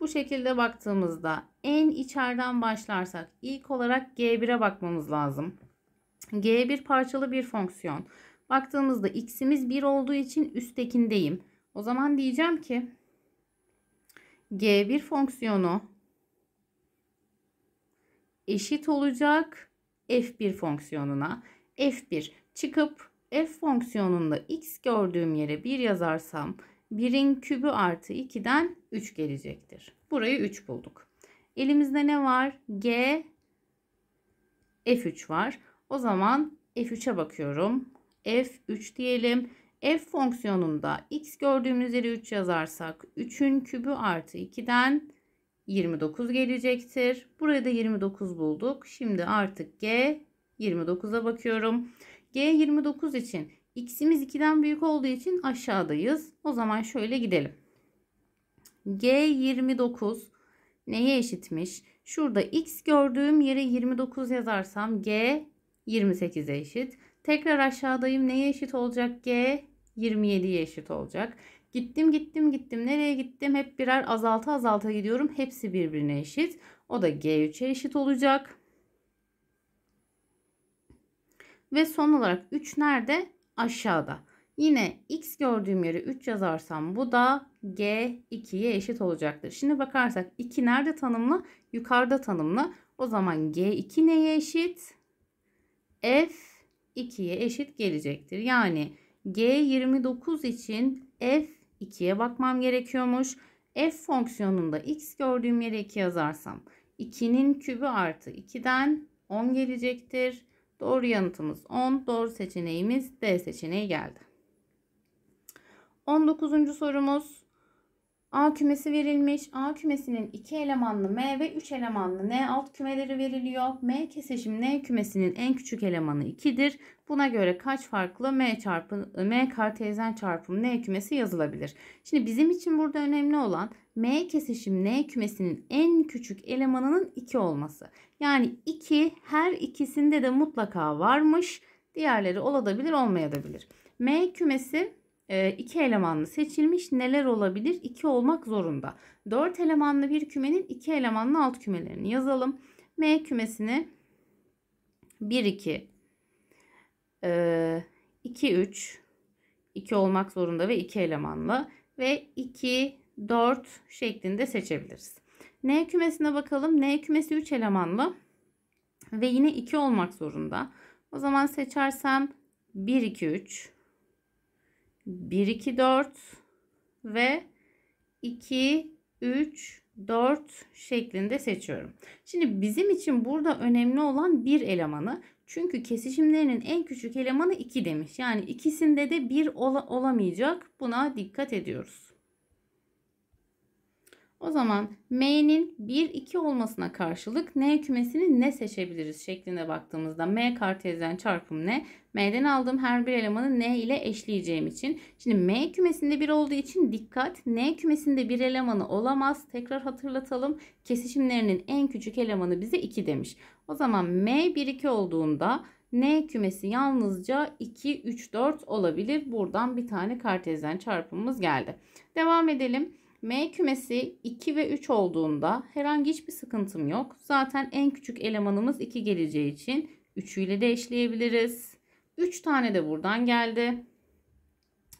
Bu şekilde baktığımızda en içeriden başlarsak ilk olarak g1'e bakmamız lazım. g1 parçalı bir fonksiyon. Baktığımızda x'imiz 1 olduğu için üsttekindeyim. O zaman diyeceğim ki G1 fonksiyonu eşit olacak F1 fonksiyonuna. F1 çıkıp F fonksiyonunda x gördüğüm yere 1 yazarsam 1'in kübü artı 2'den 3 gelecektir. Burayı 3 bulduk. Elimizde ne var? G F3 var. O zaman F3'e bakıyorum. F3 diyelim f fonksiyonunda x gördüğümüz yere 3 yazarsak 3'ün kübü artı 2'den 29 gelecektir. Buraya da 29 bulduk. Şimdi artık g 29'a bakıyorum. G 29 için x'imiz 2'den büyük olduğu için aşağıdayız. O zaman şöyle gidelim. G 29 neye eşitmiş? Şurada x gördüğüm yere 29 yazarsam g 28'e eşit. Tekrar aşağıdayım. Neye eşit olacak G? 27'ye eşit olacak. Gittim gittim gittim. Nereye gittim? Hep birer azalta azalta gidiyorum. Hepsi birbirine eşit. O da G3'e eşit olacak. Ve son olarak 3 nerede? Aşağıda. Yine x gördüğüm yere 3 yazarsam bu da g2'ye eşit olacaktır. Şimdi bakarsak 2 nerede tanımlı? Yukarıda tanımlı. O zaman g2 neye eşit? f 2'ye eşit gelecektir. Yani G29 için F 2'ye bakmam gerekiyormuş. F fonksiyonunda x gördüğüm yere 2 yazarsam 2'nin kübü artı 2'den 10 gelecektir. Doğru yanıtımız 10. Doğru seçeneğimiz D seçeneği geldi. 19. sorumuz A kümesi verilmiş. A kümesinin 2 elemanlı M ve 3 elemanlı N alt kümeleri veriliyor. M kesişim N kümesinin en küçük elemanı 2'dir. Buna göre kaç farklı M çarpı M kartezyen çarpım N kümesi yazılabilir? Şimdi bizim için burada önemli olan M kesişim N kümesinin en küçük elemanının 2 olması. Yani 2 her ikisinde de mutlaka varmış. Diğerleri olabilir olmayabilir. M kümesi 2 ee, elemanlı seçilmiş neler olabilir? 2 olmak zorunda. 4 elemanlı bir kümenin 2 elemanlı alt kümelerini yazalım. M kümesini 1 2 2 3 2 olmak zorunda ve 2 elemanlı ve 2 4 şeklinde seçebiliriz. N kümesine bakalım. N kümesi 3 elemanlı ve yine 2 olmak zorunda. O zaman seçersem 1 2 3 1 2 4 ve 2 3 4 şeklinde seçiyorum. Şimdi bizim için burada önemli olan bir elemanı. Çünkü kesişimlerinin en küçük elemanı 2 demiş. Yani ikisinde de 1 ol olamayacak. Buna dikkat ediyoruz. O zaman M'nin 1, 2 olmasına karşılık N kümesini ne seçebiliriz şeklinde baktığımızda M kartezyen çarpım N. M'den aldığım her bir elemanı N ile eşleyeceğim için. Şimdi M kümesinde 1 olduğu için dikkat N kümesinde bir elemanı olamaz. Tekrar hatırlatalım. Kesişimlerinin en küçük elemanı bize 2 demiş. O zaman M 1, 2 olduğunda N kümesi yalnızca 2, 3, 4 olabilir. Buradan bir tane kartezyen çarpımımız geldi. Devam edelim. M kümesi 2 ve 3 olduğunda herhangi hiçbir sıkıntım yok. Zaten en küçük elemanımız 2 geleceği için 3'ü ile de eşleyebiliriz. 3 tane de buradan geldi.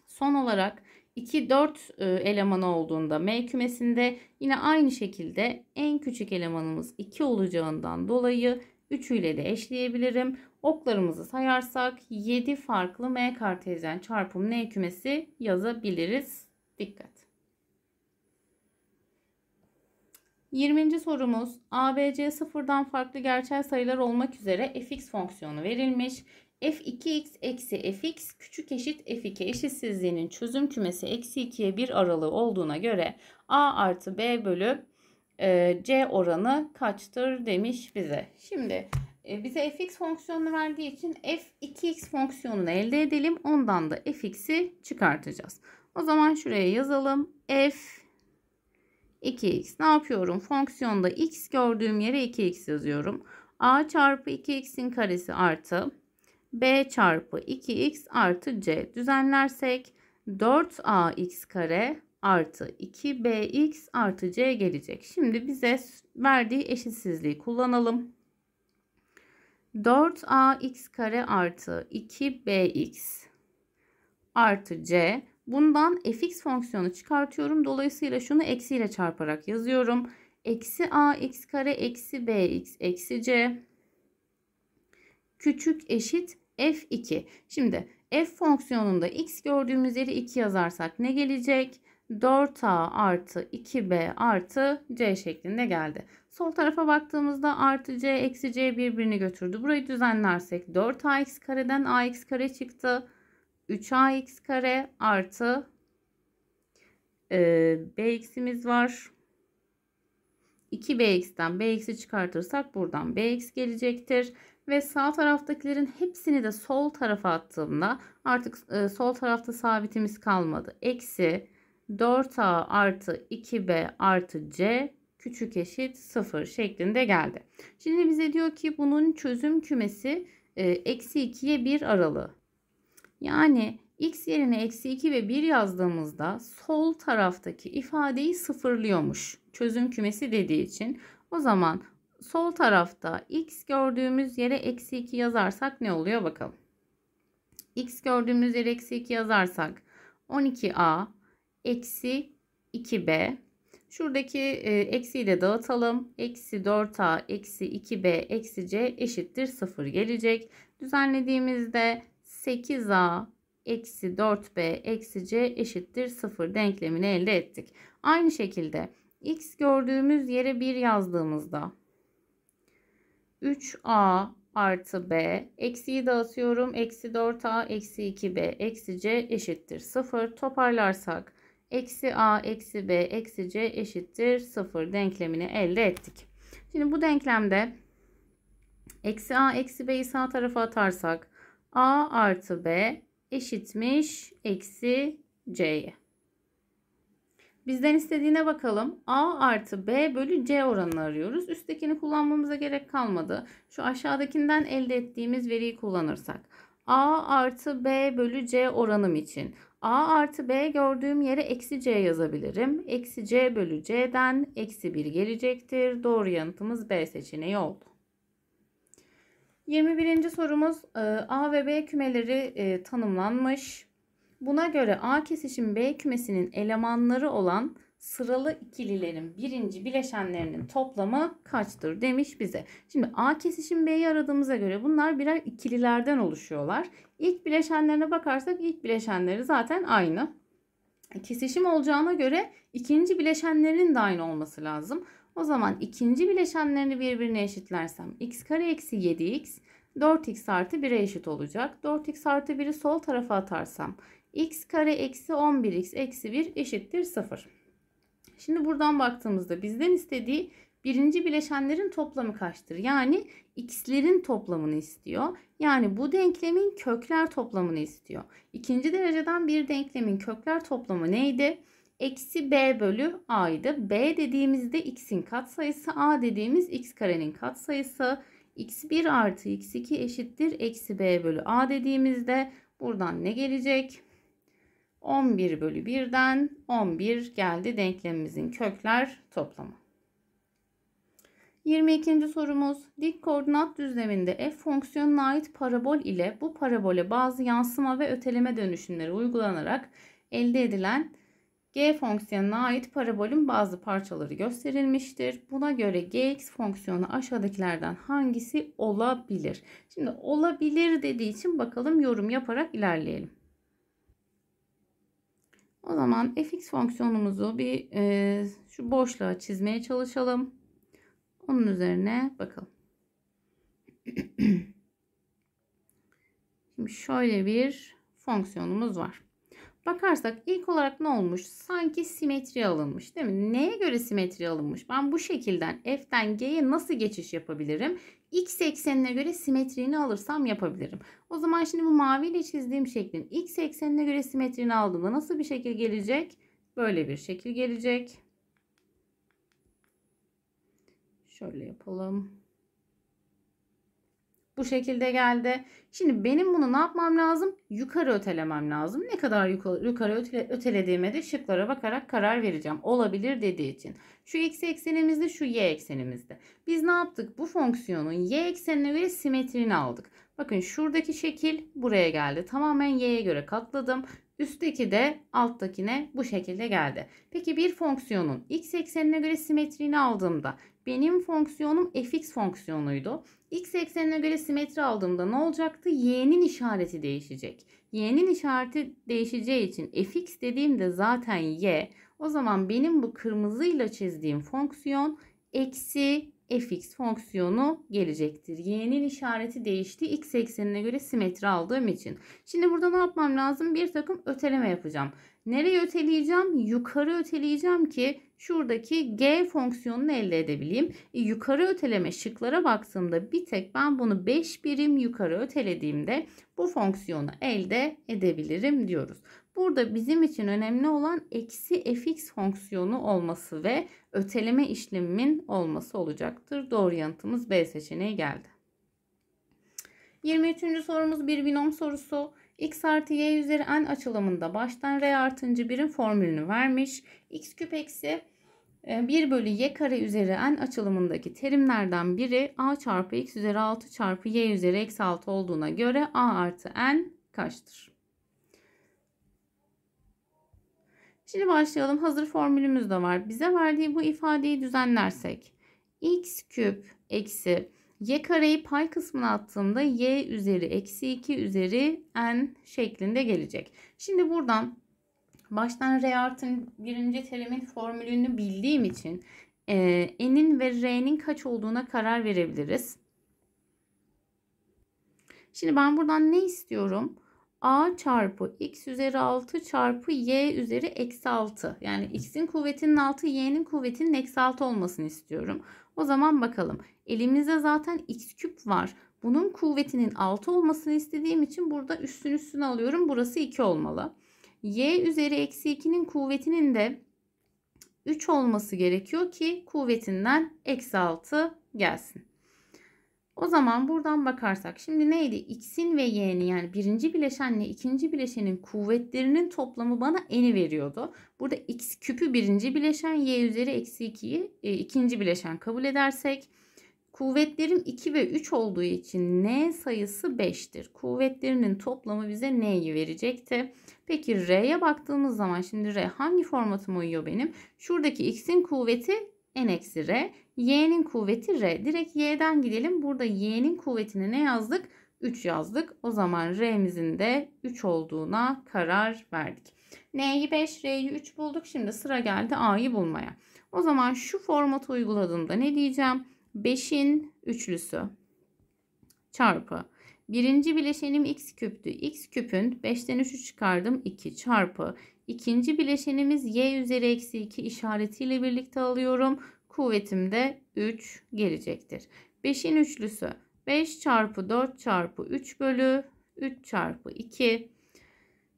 Son olarak 2-4 e, elemanı olduğunda M kümesinde yine aynı şekilde en küçük elemanımız 2 olacağından dolayı 3 ile de eşleyebilirim. Oklarımızı sayarsak 7 farklı M kartezyen çarpım N kümesi yazabiliriz. Dikkat! 20. sorumuz ABC sıfırdan farklı gerçel sayılar olmak üzere fx fonksiyonu verilmiş. f2x eksi fx küçük eşit f2 eşitsizliğinin çözüm kümesi eksi 2'ye 1 aralığı olduğuna göre a artı b bölü e, c oranı kaçtır demiş bize. Şimdi e, bize fx fonksiyonu verdiği için f2x fonksiyonunu elde edelim. Ondan da fx'i çıkartacağız. O zaman şuraya yazalım. f 2x. Ne yapıyorum? Fonksiyonda x gördüğüm yere 2x yazıyorum. a çarpı 2x'in karesi artı b çarpı 2x artı c. Düzenlersek 4ax kare artı 2bx artı c gelecek. Şimdi bize verdiği eşitsizliği kullanalım. 4ax kare artı 2bx artı c Bundan fx fonksiyonu çıkartıyorum. Dolayısıyla şunu eksiyle çarparak yazıyorum. Eksi ax kare eksi bx eksi c küçük eşit f2. Şimdi f fonksiyonunda x gördüğümüz yeri 2 yazarsak ne gelecek? 4a artı 2b artı c şeklinde geldi. Sol tarafa baktığımızda artı c eksi c birbirini götürdü. Burayı düzenlersek 4ax kareden ax kare çıktı. 3ax kare artı e, bx'imiz var. 2bx'ten bx'i çıkartırsak buradan bx gelecektir. Ve sağ taraftakilerin hepsini de sol tarafa attığımda artık e, sol tarafta sabitimiz kalmadı. Eksi 4a artı 2b artı c küçük eşit 0 şeklinde geldi. Şimdi bize diyor ki bunun çözüm kümesi e, eksi 2'ye 1 aralığı. Yani x yerine eksi 2 ve 1 yazdığımızda sol taraftaki ifadeyi sıfırlıyormuş. Çözüm kümesi dediği için. O zaman sol tarafta x gördüğümüz yere eksi 2 yazarsak ne oluyor bakalım. x gördüğümüz yere eksi 2 yazarsak 12a eksi 2b. Şuradaki e, eksiyi de dağıtalım. Eksi 4a eksi 2b eksi c eşittir 0 gelecek. Düzenlediğimizde 8a eksi 4b eksi c eşittir 0 denklemini elde ettik. Aynı şekilde x gördüğümüz yere 1 yazdığımızda 3a artı b eksiyi dağıtıyorum. Eksi 4a eksi 2b eksi c eşittir 0 toparlarsak eksi a eksi b eksi c eşittir 0 denklemini elde ettik. Şimdi bu denklemde eksi a eksi b'yi sağ tarafa atarsak A artı B eşitmiş eksi C'ye. Bizden istediğine bakalım. A artı B bölü C oranını arıyoruz. Üsttekini kullanmamıza gerek kalmadı. Şu aşağıdakinden elde ettiğimiz veriyi kullanırsak. A artı B bölü C oranım için. A artı B gördüğüm yere eksi C yazabilirim. Eksi C bölü C'den eksi 1 gelecektir. Doğru yanıtımız B seçeneği oldu. 21. sorumuz e, A ve B kümeleri e, tanımlanmış. Buna göre A kesişim B kümesinin elemanları olan sıralı ikililerin birinci bileşenlerinin toplamı kaçtır demiş bize. Şimdi A kesişim B'yi aradığımıza göre bunlar birer ikililerden oluşuyorlar. İlk bileşenlerine bakarsak ilk bileşenleri zaten aynı. Kesişim olacağına göre ikinci bileşenlerin de aynı olması lazım. O zaman ikinci bileşenlerini birbirine eşitlersem x kare eksi 7x 4x artı 1'e eşit olacak. 4x artı 1'i sol tarafa atarsam x kare eksi 11x eksi 1 eşittir 0. Şimdi buradan baktığımızda bizden istediği birinci bileşenlerin toplamı kaçtır? Yani x'lerin toplamını istiyor. Yani bu denklemin kökler toplamını istiyor. İkinci dereceden bir denklemin kökler toplamı neydi? eksi b bölü a'ydı. b dediğimizde x'in katsayısı a dediğimiz x karenin katsayısı x1 artı x2 eşittir eksi b bölü a dediğimizde buradan ne gelecek? 11 bölü 1'den 11 geldi denklemimizin kökler toplamı. 22. sorumuz dik koordinat düzleminde f fonksiyonuna ait parabol ile bu parabole bazı yansıma ve öteleme dönüşümleri uygulanarak elde edilen G fonksiyonuna ait parabolün bazı parçaları gösterilmiştir. Buna göre Gx fonksiyonu aşağıdakilerden hangisi olabilir? Şimdi olabilir dediği için bakalım yorum yaparak ilerleyelim. O zaman fx fonksiyonumuzu bir e, şu boşluğa çizmeye çalışalım. Onun üzerine bakalım. Şimdi şöyle bir fonksiyonumuz var. Bakarsak ilk olarak ne olmuş? Sanki simetri alınmış değil mi? Neye göre simetri alınmış? Ben bu şekilden F'den G'ye nasıl geçiş yapabilirim? X eksenine göre simetriğini alırsam yapabilirim. O zaman şimdi bu maviyle çizdiğim şeklin X eksenine göre simetriğini aldığımda nasıl bir şekil gelecek? Böyle bir şekil gelecek. Şöyle yapalım. Bu şekilde geldi. Şimdi benim bunu ne yapmam lazım? Yukarı ötelemem lazım. Ne kadar yukarı, yukarı ötele, ötelediğime de şıklara bakarak karar vereceğim. Olabilir dediği için. Şu x eksenimizde şu y eksenimizde. Biz ne yaptık? Bu fonksiyonun y eksenine göre simetrini aldık. Bakın şuradaki şekil buraya geldi. Tamamen y'ye göre katladım. Üstteki de alttakine bu şekilde geldi. Peki bir fonksiyonun x eksenine göre simetrini aldığımda benim fonksiyonum fx fonksiyonuydu. X eksenine göre simetri aldığımda ne olacaktı? Y'nin işareti değişecek. Y'nin işareti değişeceği için fx dediğimde zaten y. O zaman benim bu kırmızıyla çizdiğim fonksiyon eksi fx fonksiyonu gelecektir. Y'nin işareti değişti. X eksenine göre simetri aldığım için. Şimdi burada ne yapmam lazım? Bir takım öteleme yapacağım. Nereye öteleyeceğim? Yukarı öteleyeceğim ki şuradaki g fonksiyonunu elde edebileyim. E, yukarı öteleme şıklara baktığımda bir tek ben bunu 5 birim yukarı ötelediğimde bu fonksiyonu elde edebilirim diyoruz. Burada bizim için önemli olan eksi fx fonksiyonu olması ve öteleme işlemimin olması olacaktır. Doğru yanıtımız B seçeneği geldi. 23. sorumuz bir binom sorusu x artı y üzeri n açılımında baştan r artıncı birin formülünü vermiş. x küp eksi 1 e, bölü y kare üzeri n açılımındaki terimlerden biri a çarpı x üzeri 6 çarpı y üzeri eksi 6 olduğuna göre a artı n kaçtır? Şimdi başlayalım. Hazır formülümüz de var. Bize verdiği bu ifadeyi düzenlersek x küp eksi y kareyi pay kısmına attığımda y üzeri eksi 2 üzeri n şeklinde gelecek. Şimdi buradan baştan r artın birinci terimin formülünü bildiğim için e, n'in ve r'nin kaç olduğuna karar verebiliriz. Şimdi ben buradan ne istiyorum? a çarpı x üzeri 6 çarpı y üzeri eksi 6. Yani x'in kuvvetinin 6 y'nin kuvvetinin eksi 6 olmasını istiyorum. O zaman bakalım. Elimizde zaten x küp var. Bunun kuvvetinin 6 olmasını istediğim için burada üstün üstüne alıyorum. Burası 2 olmalı. y üzeri eksi 2'nin kuvvetinin de 3 olması gerekiyor ki kuvvetinden eksi 6 gelsin. O zaman buradan bakarsak şimdi neydi? X'in ve Y'nin yani birinci bileşenle ikinci bileşenin kuvvetlerinin toplamı bana n'i veriyordu. Burada x küpü birinci bileşen y üzeri eksi 2'yi e, ikinci bileşen kabul edersek kuvvetlerin 2 ve 3 olduğu için n sayısı 5'tir. Kuvvetlerinin toplamı bize n'yi verecekti. Peki r'ye baktığımız zaman şimdi r hangi formatıma uyuyor benim? Şuradaki x'in kuvveti n eksi r. y'nin kuvveti r. Direkt y'den gidelim. Burada y'nin kuvvetini ne yazdık? 3 yazdık. O zaman r'mizin de 3 olduğuna karar verdik. n'yi 5, r'yi 3 bulduk. Şimdi sıra geldi a'yı bulmaya. O zaman şu formatı uyguladığımda ne diyeceğim? 5'in üçlüsü çarpı birinci bileşenim x küptü. x küpün 5'ten 3'ü çıkardım 2 çarpı İkinci bileşenimiz y üzeri eksi 2 işaretiyle birlikte alıyorum. Kuvvetim de 3 gelecektir. 5'in üçlüsü 5 çarpı 4 çarpı 3 bölü 3 çarpı 2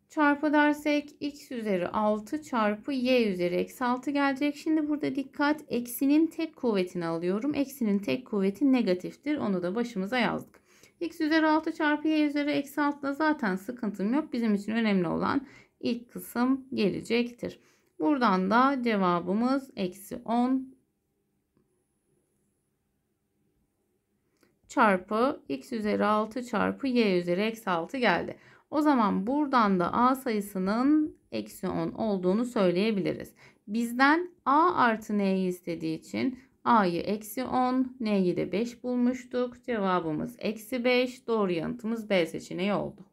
çarpı dersek x üzeri 6 çarpı y üzeri eksi 6 gelecek. Şimdi burada dikkat eksinin tek kuvvetini alıyorum. Eksinin tek kuvveti negatiftir. Onu da başımıza yazdık. x üzeri 6 çarpı y üzeri eksi 6'da zaten sıkıntım yok. Bizim için önemli olan ilk kısım gelecektir. Buradan da cevabımız eksi 10 çarpı x üzeri 6 çarpı y üzeri eksi 6 geldi. O zaman buradan da a sayısının eksi 10 olduğunu söyleyebiliriz. Bizden a artı n'yi istediği için a'yı eksi 10, n'yi de 5 bulmuştuk. Cevabımız eksi 5. Doğru yanıtımız B seçeneği oldu.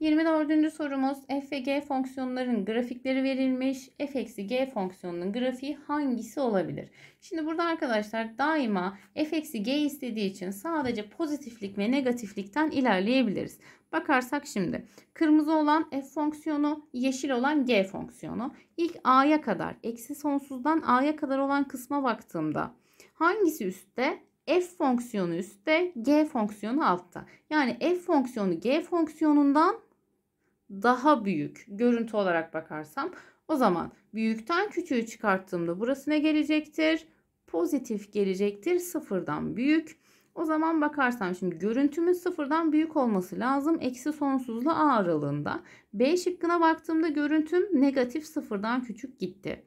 24. sorumuz f ve g fonksiyonların grafikleri verilmiş. f eksi g fonksiyonunun grafiği hangisi olabilir? Şimdi burada arkadaşlar daima f eksi g istediği için sadece pozitiflik ve negatiflikten ilerleyebiliriz. Bakarsak şimdi kırmızı olan f fonksiyonu, yeşil olan g fonksiyonu. İlk a'ya kadar, eksi sonsuzdan a'ya kadar olan kısma baktığımda hangisi üstte? f fonksiyonu üstte, g fonksiyonu altta. Yani f fonksiyonu g fonksiyonundan daha büyük görüntü olarak bakarsam o zaman büyükten küçüğü çıkarttığımda burası ne gelecektir? Pozitif gelecektir. Sıfırdan büyük. O zaman bakarsam şimdi görüntümün sıfırdan büyük olması lazım. Eksi sonsuzla A aralığında. B şıkkına baktığımda görüntüm negatif sıfırdan küçük gitti.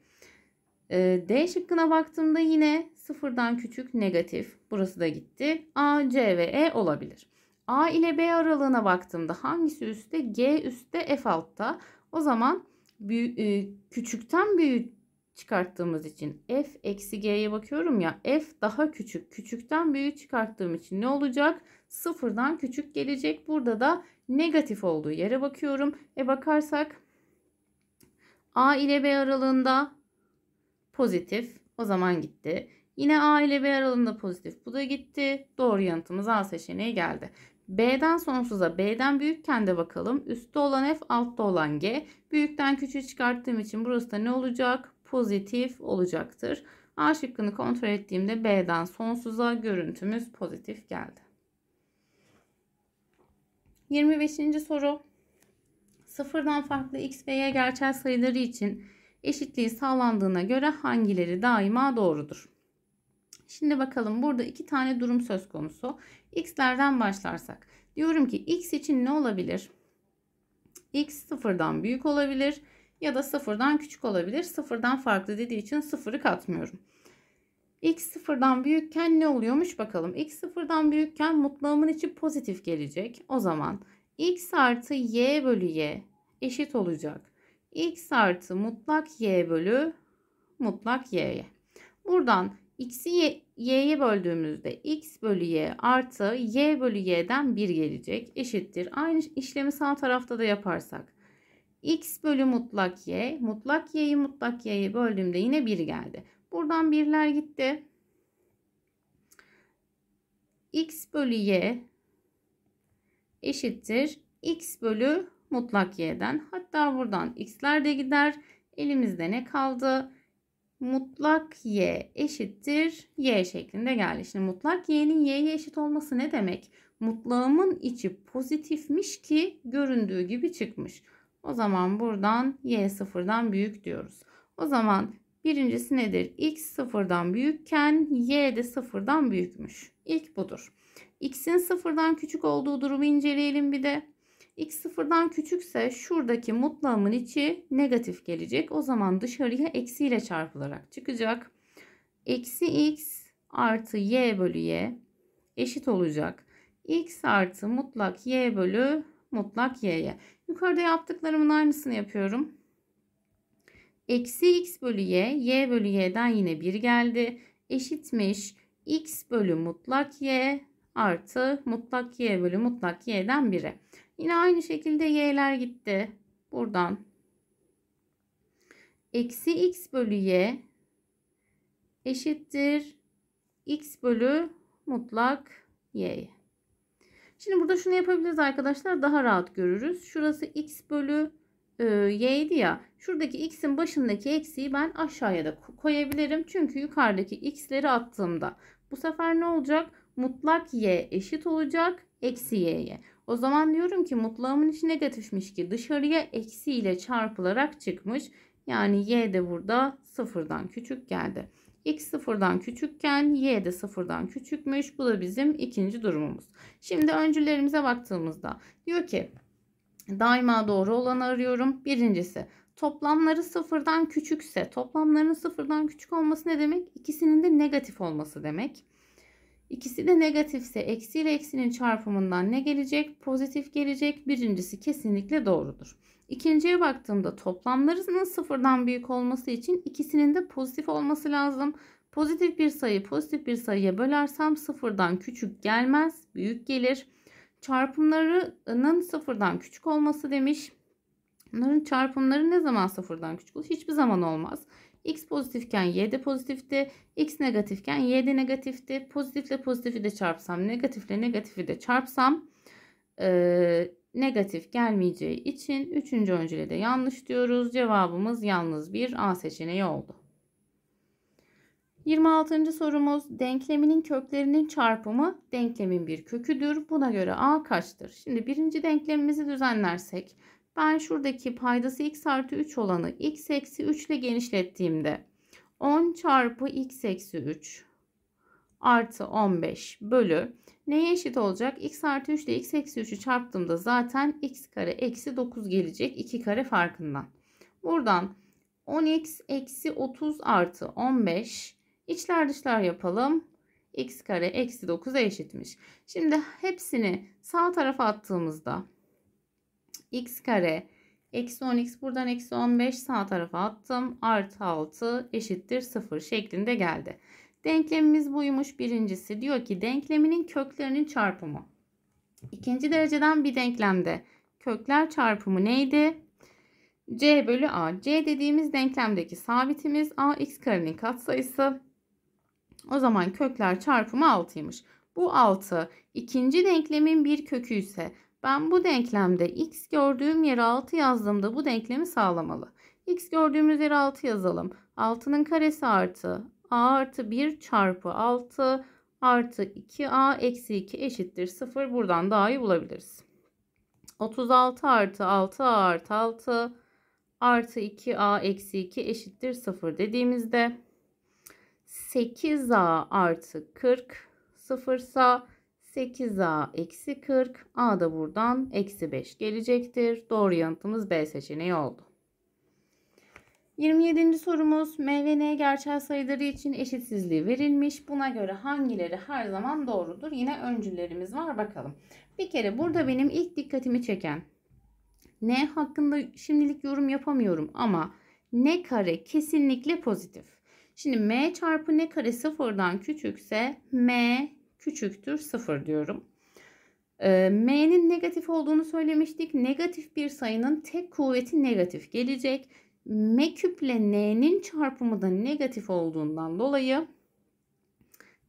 Ee, D şıkkına baktığımda yine sıfırdan küçük negatif. Burası da gitti. A, C ve E olabilir. A ile B aralığına baktığımda hangisi üstte? G üstte F altta. O zaman e, küçükten büyük çıkarttığımız için F eksi G'ye bakıyorum ya F daha küçük. Küçükten büyük çıkarttığım için ne olacak? Sıfırdan küçük gelecek. Burada da negatif olduğu yere bakıyorum. E bakarsak A ile B aralığında pozitif. O zaman gitti. Yine A ile B aralığında pozitif. Bu da gitti. Doğru yanıtımız A seçeneği geldi. B'den sonsuza B'den büyükken de bakalım. Üstte olan F altta olan G. Büyükten küçüğü çıkarttığım için burası da ne olacak? Pozitif olacaktır. A şıkkını kontrol ettiğimde B'den sonsuza görüntümüz pozitif geldi. 25. soru. Sıfırdan farklı x ve y gerçel sayıları için eşitliği sağlandığına göre hangileri daima doğrudur? Şimdi bakalım burada iki tane durum söz konusu. X'lerden başlarsak. Diyorum ki X için ne olabilir? X sıfırdan büyük olabilir ya da sıfırdan küçük olabilir. Sıfırdan farklı dediği için sıfırı katmıyorum. X sıfırdan büyükken ne oluyormuş bakalım. X sıfırdan büyükken mutlağımın içi pozitif gelecek. O zaman X artı Y bölü Y eşit olacak. X artı mutlak Y bölü mutlak Y'ye. Buradan x'i y'ye böldüğümüzde x bölü y artı y bölü y'den 1 gelecek eşittir. Aynı işlemi sağ tarafta da yaparsak x bölü mutlak y mutlak y'yi mutlak y'ye böldüğümde yine 1 geldi. Buradan birler gitti. x bölü y eşittir x bölü mutlak y'den. Hatta buradan x'ler de gider. Elimizde ne kaldı? mutlak y eşittir y şeklinde geldi. Şimdi mutlak y'nin y'ye eşit olması ne demek? Mutlağımın içi pozitifmiş ki göründüğü gibi çıkmış. O zaman buradan y sıfırdan büyük diyoruz. O zaman birincisi nedir? x sıfırdan büyükken y de sıfırdan büyükmüş. İlk budur. x'in sıfırdan küçük olduğu durumu inceleyelim bir de x sıfırdan küçükse şuradaki mutlağımın içi negatif gelecek. O zaman dışarıya eksiyle çarpılarak çıkacak. Eksi x artı y bölü y eşit olacak. x artı mutlak y bölü mutlak y'ye. Yukarıda yaptıklarımın aynısını yapıyorum. Eksi x bölü y, y bölü y'den yine 1 geldi. Eşitmiş x bölü mutlak y artı mutlak y bölü mutlak y'den 1'e. Yine aynı şekilde y'ler gitti. Buradan. Eksi x bölü y eşittir. x bölü mutlak y. Şimdi burada şunu yapabiliriz arkadaşlar. Daha rahat görürüz. Şurası x bölü e, y'ydi ya. Şuradaki x'in başındaki eksiyi ben aşağıya da koyabilirim. Çünkü yukarıdaki x'leri attığımda bu sefer ne olacak? Mutlak y eşit olacak eksi y'ye. O zaman diyorum ki mutlağımın içi negatifmiş ki dışarıya eksi ile çarpılarak çıkmış. Yani y de burada sıfırdan küçük geldi. X sıfırdan küçükken Y de sıfırdan küçükmüş. Bu da bizim ikinci durumumuz. Şimdi öncülerimize baktığımızda diyor ki daima doğru olanı arıyorum. Birincisi toplamları sıfırdan küçükse toplamların sıfırdan küçük olması ne demek? İkisinin de negatif olması demek. İkisi de negatifse eksi ile eksinin çarpımından ne gelecek? Pozitif gelecek. Birincisi kesinlikle doğrudur. İkinciye baktığımda toplamlarının sıfırdan büyük olması için ikisinin de pozitif olması lazım. Pozitif bir sayı pozitif bir sayıya bölersem sıfırdan küçük gelmez büyük gelir. Çarpımlarının sıfırdan küçük olması demiş. Bunların çarpımları ne zaman sıfırdan küçük olur? Hiçbir zaman olmaz. X pozitifken Y de pozitifti. X negatifken Y de negatifti. Pozitifle pozitifi de çarpsam negatifle negatifi de çarpsam e, negatif gelmeyeceği için 3. öncüle de yanlış diyoruz. Cevabımız yalnız bir A seçeneği oldu. 26. sorumuz denkleminin köklerinin çarpımı denklemin bir köküdür. Buna göre A kaçtır? Şimdi birinci denklemimizi düzenlersek ben şuradaki paydası x artı 3 olanı x eksi 3 ile genişlettiğimde 10 çarpı x eksi 3 artı 15 bölü neye eşit olacak? x artı 3 ile x eksi 3'ü çarptığımda zaten x kare eksi 9 gelecek 2 kare farkından. Buradan 10x eksi 30 artı 15 içler dışlar yapalım. x kare eksi 9'a eşitmiş. Şimdi hepsini sağ tarafa attığımızda x kare eksi 10x buradan eksi 15 sağ tarafa attım. Artı 6 eşittir 0 şeklinde geldi. Denklemimiz buymuş birincisi. Diyor ki denkleminin köklerinin çarpımı. İkinci dereceden bir denklemde kökler çarpımı neydi? C bölü A. C dediğimiz denklemdeki sabitimiz A x karenin katsayısı. O zaman kökler çarpımı 6'ymış. Bu 6 ikinci denklemin bir kökü ise ben bu denklemde x gördüğüm yere 6 yazdığımda bu denklemi sağlamalı. x gördüğümüz yere 6 yazalım. 6'nın karesi artı a artı 1 çarpı 6 artı 2a eksi 2 eşittir 0. Buradan daha iyi bulabiliriz. 36 artı 6a artı 6 artı 2a eksi 2 eşittir 0 dediğimizde 8a artı 40 sıfırsa 8a eksi 40. A da buradan eksi 5 gelecektir. Doğru yanıtımız B seçeneği oldu. 27. sorumuz M ve N gerçel sayıları için eşitsizliği verilmiş. Buna göre hangileri her zaman doğrudur? Yine öncülerimiz var bakalım. Bir kere burada benim ilk dikkatimi çeken N hakkında şimdilik yorum yapamıyorum ama N kare kesinlikle pozitif. Şimdi M çarpı N kare sıfırdan küçükse M küçüktür 0 diyorum. Ee, m'nin negatif olduğunu söylemiştik. Negatif bir sayının tek kuvveti negatif gelecek. M küple N'nin çarpımı da negatif olduğundan dolayı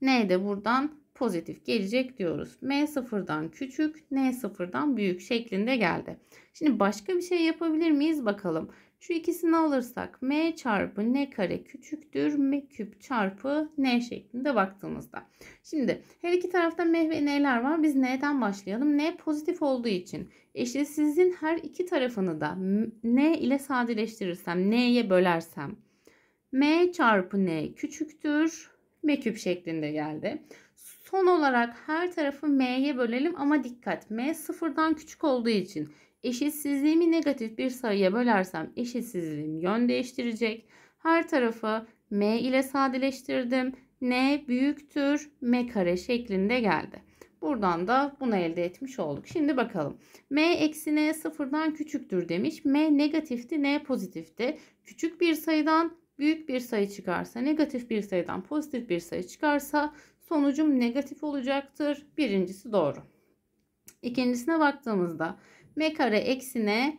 N de buradan pozitif gelecek diyoruz. M sıfırdan küçük, N sıfırdan büyük şeklinde geldi. Şimdi başka bir şey yapabilir miyiz bakalım. Şu ikisini alırsak m çarpı n kare küçüktür m küp çarpı n şeklinde baktığımızda. Şimdi her iki tarafta m ve n'ler var. Biz n'den başlayalım. n pozitif olduğu için eşitsizliğin her iki tarafını da n ile sadeleştirirsem, n'ye bölersem m çarpı n küçüktür m küp şeklinde geldi. Son olarak her tarafı m'ye bölelim ama dikkat m sıfırdan küçük olduğu için Eşitsizliğimi negatif bir sayıya bölersem eşitsizliğim yön değiştirecek. Her tarafı m ile sadeleştirdim. n büyüktür m kare şeklinde geldi. Buradan da bunu elde etmiş olduk. Şimdi bakalım. M eksi N sıfırdan küçüktür demiş. M negatifti, N pozitifti. Küçük bir sayıdan büyük bir sayı çıkarsa, negatif bir sayıdan pozitif bir sayı çıkarsa sonucum negatif olacaktır. Birincisi doğru. İkincisine baktığımızda m kare eksine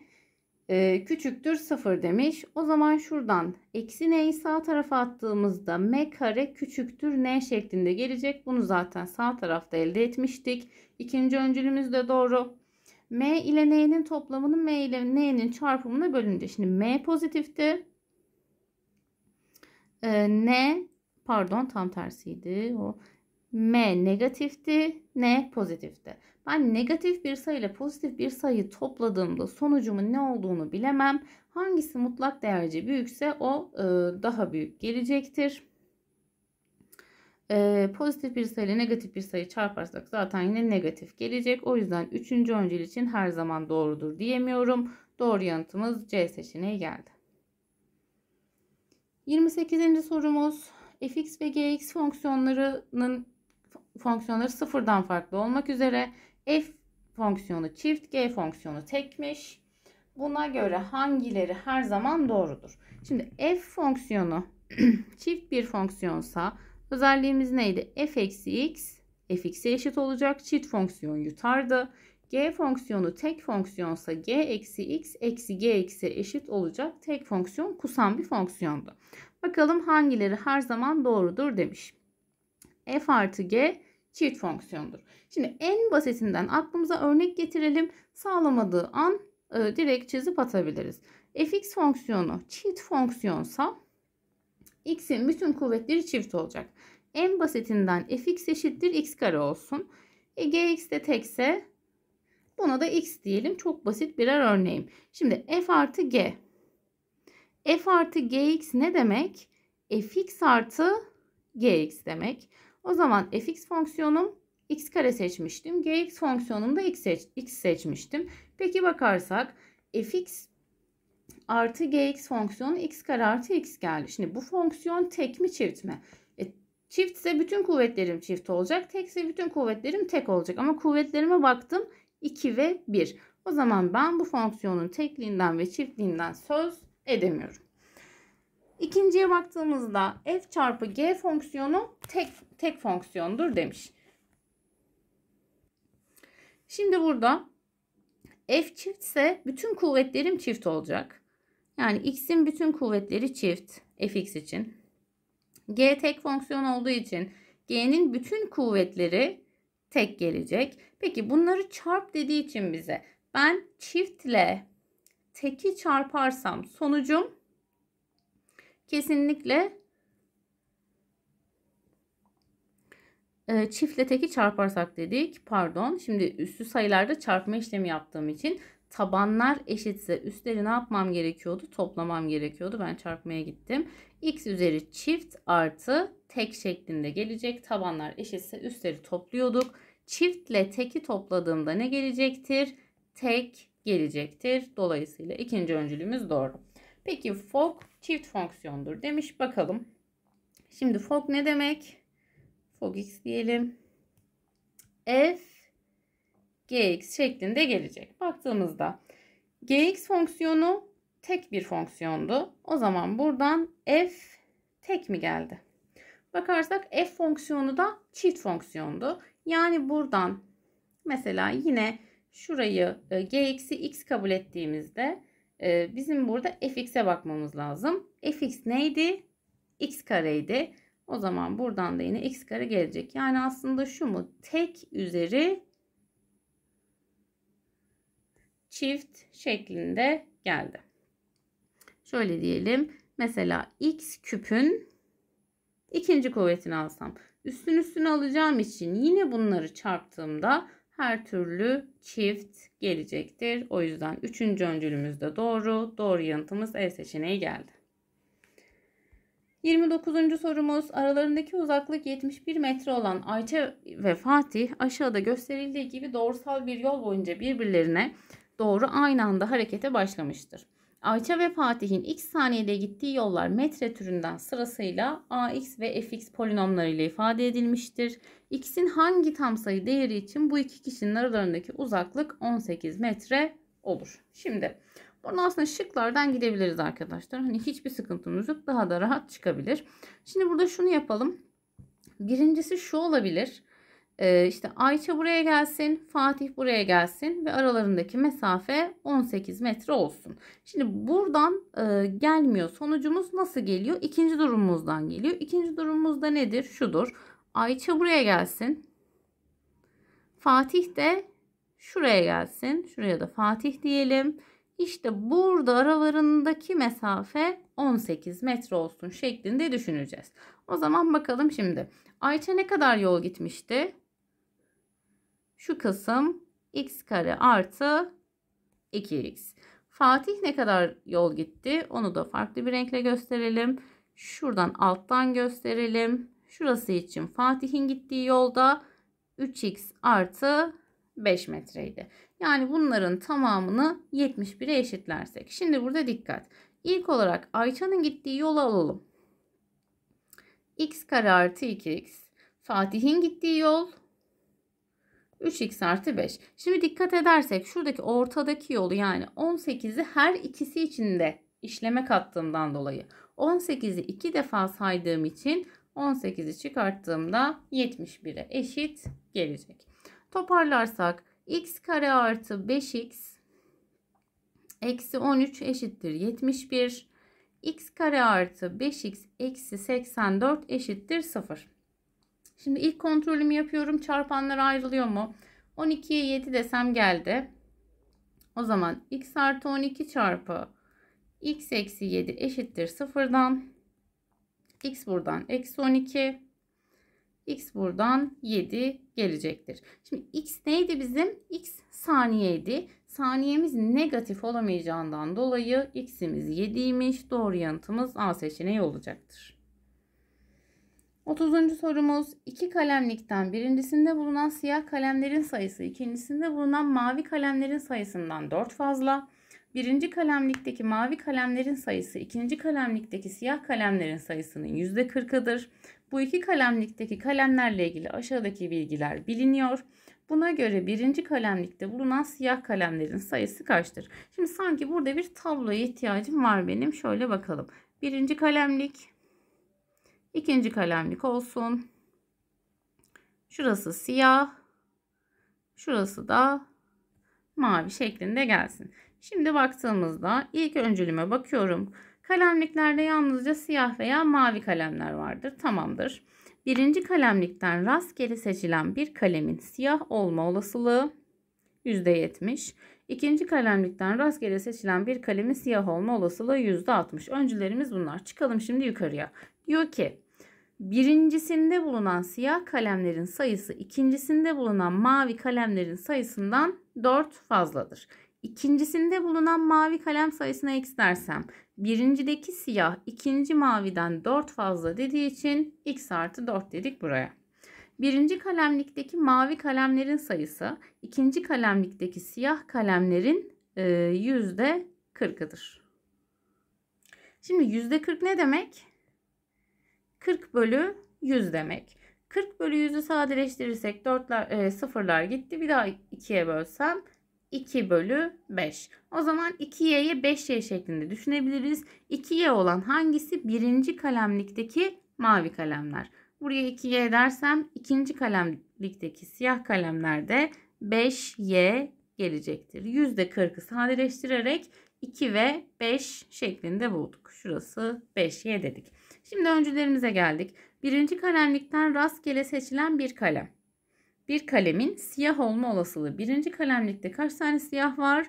e, küçüktür 0 demiş. O zaman şuradan eksi n'yi sağ tarafa attığımızda m kare küçüktür n şeklinde gelecek. Bunu zaten sağ tarafta elde etmiştik. İkinci öncülümüz de doğru. m ile n'nin toplamının m ile n'nin çarpımına bölünce. Şimdi m pozitifti. E, n pardon tam tersiydi o. m negatifti n pozitifti. Ben negatif bir sayı ile pozitif bir sayı topladığımda sonucumun ne olduğunu bilemem. Hangisi mutlak değerce büyükse o e, daha büyük gelecektir. E, pozitif bir sayı ile negatif bir sayı çarparsak zaten yine negatif gelecek. O yüzden üçüncü öncül için her zaman doğrudur diyemiyorum. Doğru yanıtımız C seçeneği geldi. 28. sorumuz fx ve gx fonksiyonlarının fonksiyonları sıfırdan farklı olmak üzere F fonksiyonu çift, G fonksiyonu tekmiş. Buna göre hangileri her zaman doğrudur? Şimdi f fonksiyonu çift bir fonksiyonsa özelliğimiz neydi? f eksi x f fx'e eşit olacak çift fonksiyon yutardı. G fonksiyonu tek fonksiyonsa g eksi x eksi g eksi eşit olacak tek fonksiyon kusan bir fonksiyondu. Bakalım hangileri her zaman doğrudur demiş. f artı g çift fonksiyondur. Şimdi en basitinden aklımıza örnek getirelim. Sağlamadığı an e, direkt çizip atabiliriz. fx fonksiyonu çift fonksiyonsa x'in bütün kuvvetleri çift olacak. En basitinden fx eşittir x kare olsun. E, gx de tekse buna da x diyelim. Çok basit birer örneğim. Şimdi f artı g. f artı gx ne demek? fx artı gx demek. O zaman fx fonksiyonum x kare seçmiştim. gx fonksiyonumda x, seç, x seçmiştim. Peki bakarsak fx artı gx fonksiyonu x kare artı x geldi. Şimdi bu fonksiyon tek mi çift mi? E, çiftse bütün kuvvetlerim çift olacak. Tekse bütün kuvvetlerim tek olacak. Ama kuvvetlerime baktım 2 ve 1. O zaman ben bu fonksiyonun tekliğinden ve çiftliğinden söz edemiyorum. İkinciye baktığımızda f çarpı g fonksiyonu tek tek fonksiyondur demiş. Şimdi burada f çiftse bütün kuvvetlerim çift olacak. Yani x'in bütün kuvvetleri çift fx için. g tek fonksiyon olduğu için g'nin bütün kuvvetleri tek gelecek. Peki bunları çarp dediği için bize ben çiftle teki çarparsam sonucum kesinlikle e, çiftle teki çarparsak dedik. Pardon. Şimdi üstü sayılarda çarpma işlemi yaptığım için tabanlar eşitse üstleri ne yapmam gerekiyordu? Toplamam gerekiyordu. Ben çarpmaya gittim. X üzeri çift artı tek şeklinde gelecek. Tabanlar eşitse üstleri topluyorduk. Çiftle teki topladığımda ne gelecektir? Tek gelecektir. Dolayısıyla ikinci öncülümüz doğru. Peki fog çift fonksiyondur demiş. Bakalım. Şimdi fog ne demek? Fog x diyelim. F gx şeklinde gelecek. Baktığımızda gx fonksiyonu tek bir fonksiyondu. O zaman buradan f tek mi geldi? Bakarsak f fonksiyonu da çift fonksiyondu. Yani buradan mesela yine şurayı e, gx'i x kabul ettiğimizde e, bizim burada fx'e bakmamız lazım. fx neydi? x kareydi. O zaman buradan da yine x kare gelecek. Yani aslında şu mu? Tek üzeri çift şeklinde geldi. Şöyle diyelim. Mesela x küpün ikinci kuvvetini alsam. Üstün üstüne alacağım için yine bunları çarptığımda her türlü çift gelecektir. O yüzden üçüncü öncülümüz de doğru. Doğru yanıtımız E seçeneği geldi. 29. sorumuz aralarındaki uzaklık 71 metre olan Ayça ve Fatih aşağıda gösterildiği gibi doğrusal bir yol boyunca birbirlerine doğru aynı anda harekete başlamıştır. Ayça ve Fatih'in x saniyede gittiği yollar metre türünden sırasıyla ax ve fx polinomlarıyla ifade edilmiştir. X'in hangi tam sayı değeri için bu iki kişinin aralarındaki uzaklık 18 metre olur. Şimdi Burada aslında şıklardan gidebiliriz arkadaşlar. Hani hiçbir sıkıntımız yok. Daha da rahat çıkabilir. Şimdi burada şunu yapalım. Birincisi şu olabilir. Ee, işte Ayça buraya gelsin, Fatih buraya gelsin ve aralarındaki mesafe 18 metre olsun. Şimdi buradan e, gelmiyor. Sonucumuz nasıl geliyor? İkinci durumumuzdan geliyor. İkinci durumumuzda nedir? Şudur. Ayça buraya gelsin. Fatih de şuraya gelsin. Şuraya da Fatih diyelim. İşte burada aralarındaki mesafe 18 metre olsun şeklinde düşüneceğiz. O zaman bakalım şimdi. Ayça ne kadar yol gitmişti? Şu kısım x kare artı 2x. Fatih ne kadar yol gitti? Onu da farklı bir renkle gösterelim. Şuradan alttan gösterelim. Şurası için Fatih'in gittiği yolda 3x artı 5 metreydi. Yani bunların tamamını 71'e eşitlersek. Şimdi burada dikkat. İlk olarak Ayça'nın gittiği yolu alalım. x kare artı 2x. Fatih'in gittiği yol 3x artı 5. Şimdi dikkat edersek şuradaki ortadaki yolu yani 18'i her ikisi içinde işleme kattığımdan dolayı 18'i 2 defa saydığım için 18'i çıkarttığımda 71'e eşit gelecek. Toparlarsak x kare artı 5x eksi 13 eşittir 71. x kare artı 5x eksi 84 eşittir 0. Şimdi ilk kontrolümü yapıyorum. Çarpanlar ayrılıyor mu? 12'ye 7 desem geldi. O zaman x artı 12 çarpı x eksi 7 eşittir 0'dan x buradan eksi 12 x buradan 7 gelecektir. Şimdi x neydi bizim? x saniyeydi. Saniyemiz negatif olamayacağından dolayı x'imiz 7'ymiş. Doğru yanıtımız A seçeneği olacaktır. 30. sorumuz iki kalemlikten birincisinde bulunan siyah kalemlerin sayısı ikincisinde bulunan mavi kalemlerin sayısından 4 fazla. Birinci kalemlikteki mavi kalemlerin sayısı ikinci kalemlikteki siyah kalemlerin sayısının %40'ıdır. Bu iki kalemlikteki kalemlerle ilgili aşağıdaki bilgiler biliniyor. Buna göre birinci kalemlikte bulunan siyah kalemlerin sayısı kaçtır? Şimdi sanki burada bir tabloya ihtiyacım var benim. Şöyle bakalım. Birinci kalemlik İkinci kalemlik olsun. Şurası siyah. Şurası da mavi şeklinde gelsin. Şimdi baktığımızda ilk öncülüme bakıyorum. Kalemliklerde yalnızca siyah veya mavi kalemler vardır. Tamamdır. Birinci kalemlikten rastgele seçilen bir kalemin siyah olma olasılığı %70. İkinci kalemlikten rastgele seçilen bir kalemin siyah olma olasılığı %60. Öncülerimiz bunlar. Çıkalım şimdi yukarıya. Diyor ki birincisinde bulunan siyah kalemlerin sayısı ikincisinde bulunan mavi kalemlerin sayısından 4 fazladır. İkincisinde bulunan mavi kalem sayısına x birincideki siyah ikinci maviden 4 fazla dediği için x artı 4 dedik buraya. Birinci kalemlikteki mavi kalemlerin sayısı ikinci kalemlikteki siyah kalemlerin yüzde %40'ıdır. Şimdi yüzde %40 ne demek? 40 bölü 100 demek. 40 bölü 100'ü sadeleştirirsek 4'ler, e, sıfırlar gitti. Bir daha 2'ye bölsem 2 bölü 5. O zaman 2y'ye 5y şeklinde düşünebiliriz. 2y olan hangisi? Birinci kalemlikteki mavi kalemler. Buraya 2y dersem ikinci kalemlikteki siyah kalemlerde 5y gelecektir. %40'ı sadeleştirerek 2 ve 5 şeklinde bulduk. Şurası 5y dedik. Şimdi öncülerimize geldik. Birinci kalemlikten rastgele seçilen bir kalem. Bir kalemin siyah olma olasılığı. Birinci kalemlikte kaç tane siyah var?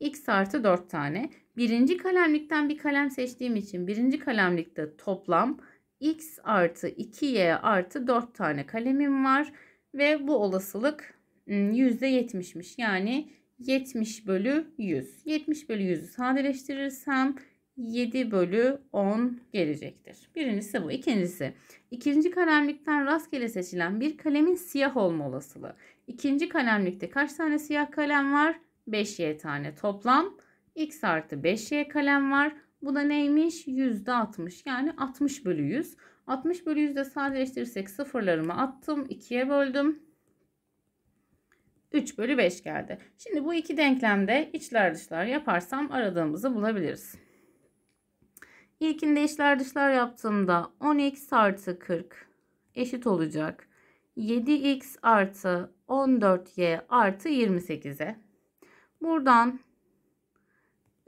X artı 4 tane. Birinci kalemlikten bir kalem seçtiğim için birinci kalemlikte toplam X artı 2Y artı 4 tane kalemim var. Ve bu olasılık %70'miş. Hmm, yani 70 bölü 100. 70 bölü 100'ü sadeleştirirsem 7 bölü 10 gelecektir. Birincisi bu. İkincisi ikinci kalemlikten rastgele seçilen bir kalemin siyah olma olasılığı. İkinci kalemlikte kaç tane siyah kalem var? 5y tane toplam. x artı 5y kalem var. Bu da neymiş? %60 yani 60 bölü 100. 60 bölü 100'de sadeleştirirsek sıfırlarımı attım. 2'ye böldüm. 3 bölü 5 geldi. Şimdi bu iki denklemde içler dışlar yaparsam aradığımızı bulabiliriz. İlkinde işler dışlar yaptığımda 10x artı 40 eşit olacak. 7x artı 14y artı 28'e. Buradan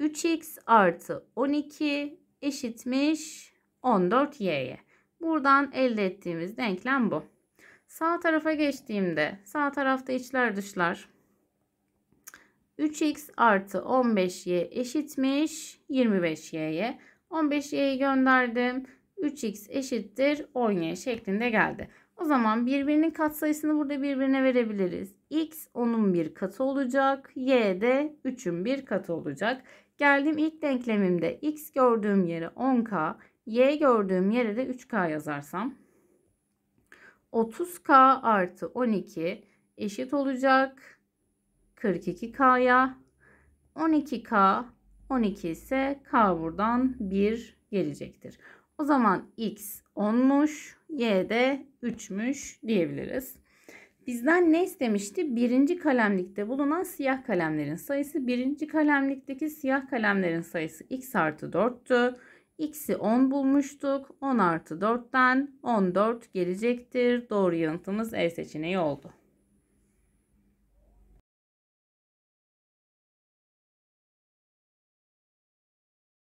3x artı 12 eşitmiş 14y'ye. Buradan elde ettiğimiz denklem bu. Sağ tarafa geçtiğimde sağ tarafta içler dışlar 3x artı 15y eşitmiş 25y'ye. 15y'yi gönderdim. 3x eşittir 10y şeklinde geldi. O zaman birbirinin katsayısını burada birbirine verebiliriz. x 10'un bir katı olacak. y de 3'ün bir katı olacak. Geldim ilk denklemimde x gördüğüm yere 10k, y gördüğüm yere de 3k yazarsam 30k artı 12 eşit olacak 42k'ya. 12k 12 ise k buradan 1 gelecektir. O zaman x 10'muş, y de 3'müş diyebiliriz. Bizden ne istemişti? Birinci kalemlikte bulunan siyah kalemlerin sayısı. Birinci kalemlikteki siyah kalemlerin sayısı x artı 4'tü. X'i 10 bulmuştuk. 10 artı 4'ten 14 gelecektir. Doğru yanıtımız E seçeneği oldu.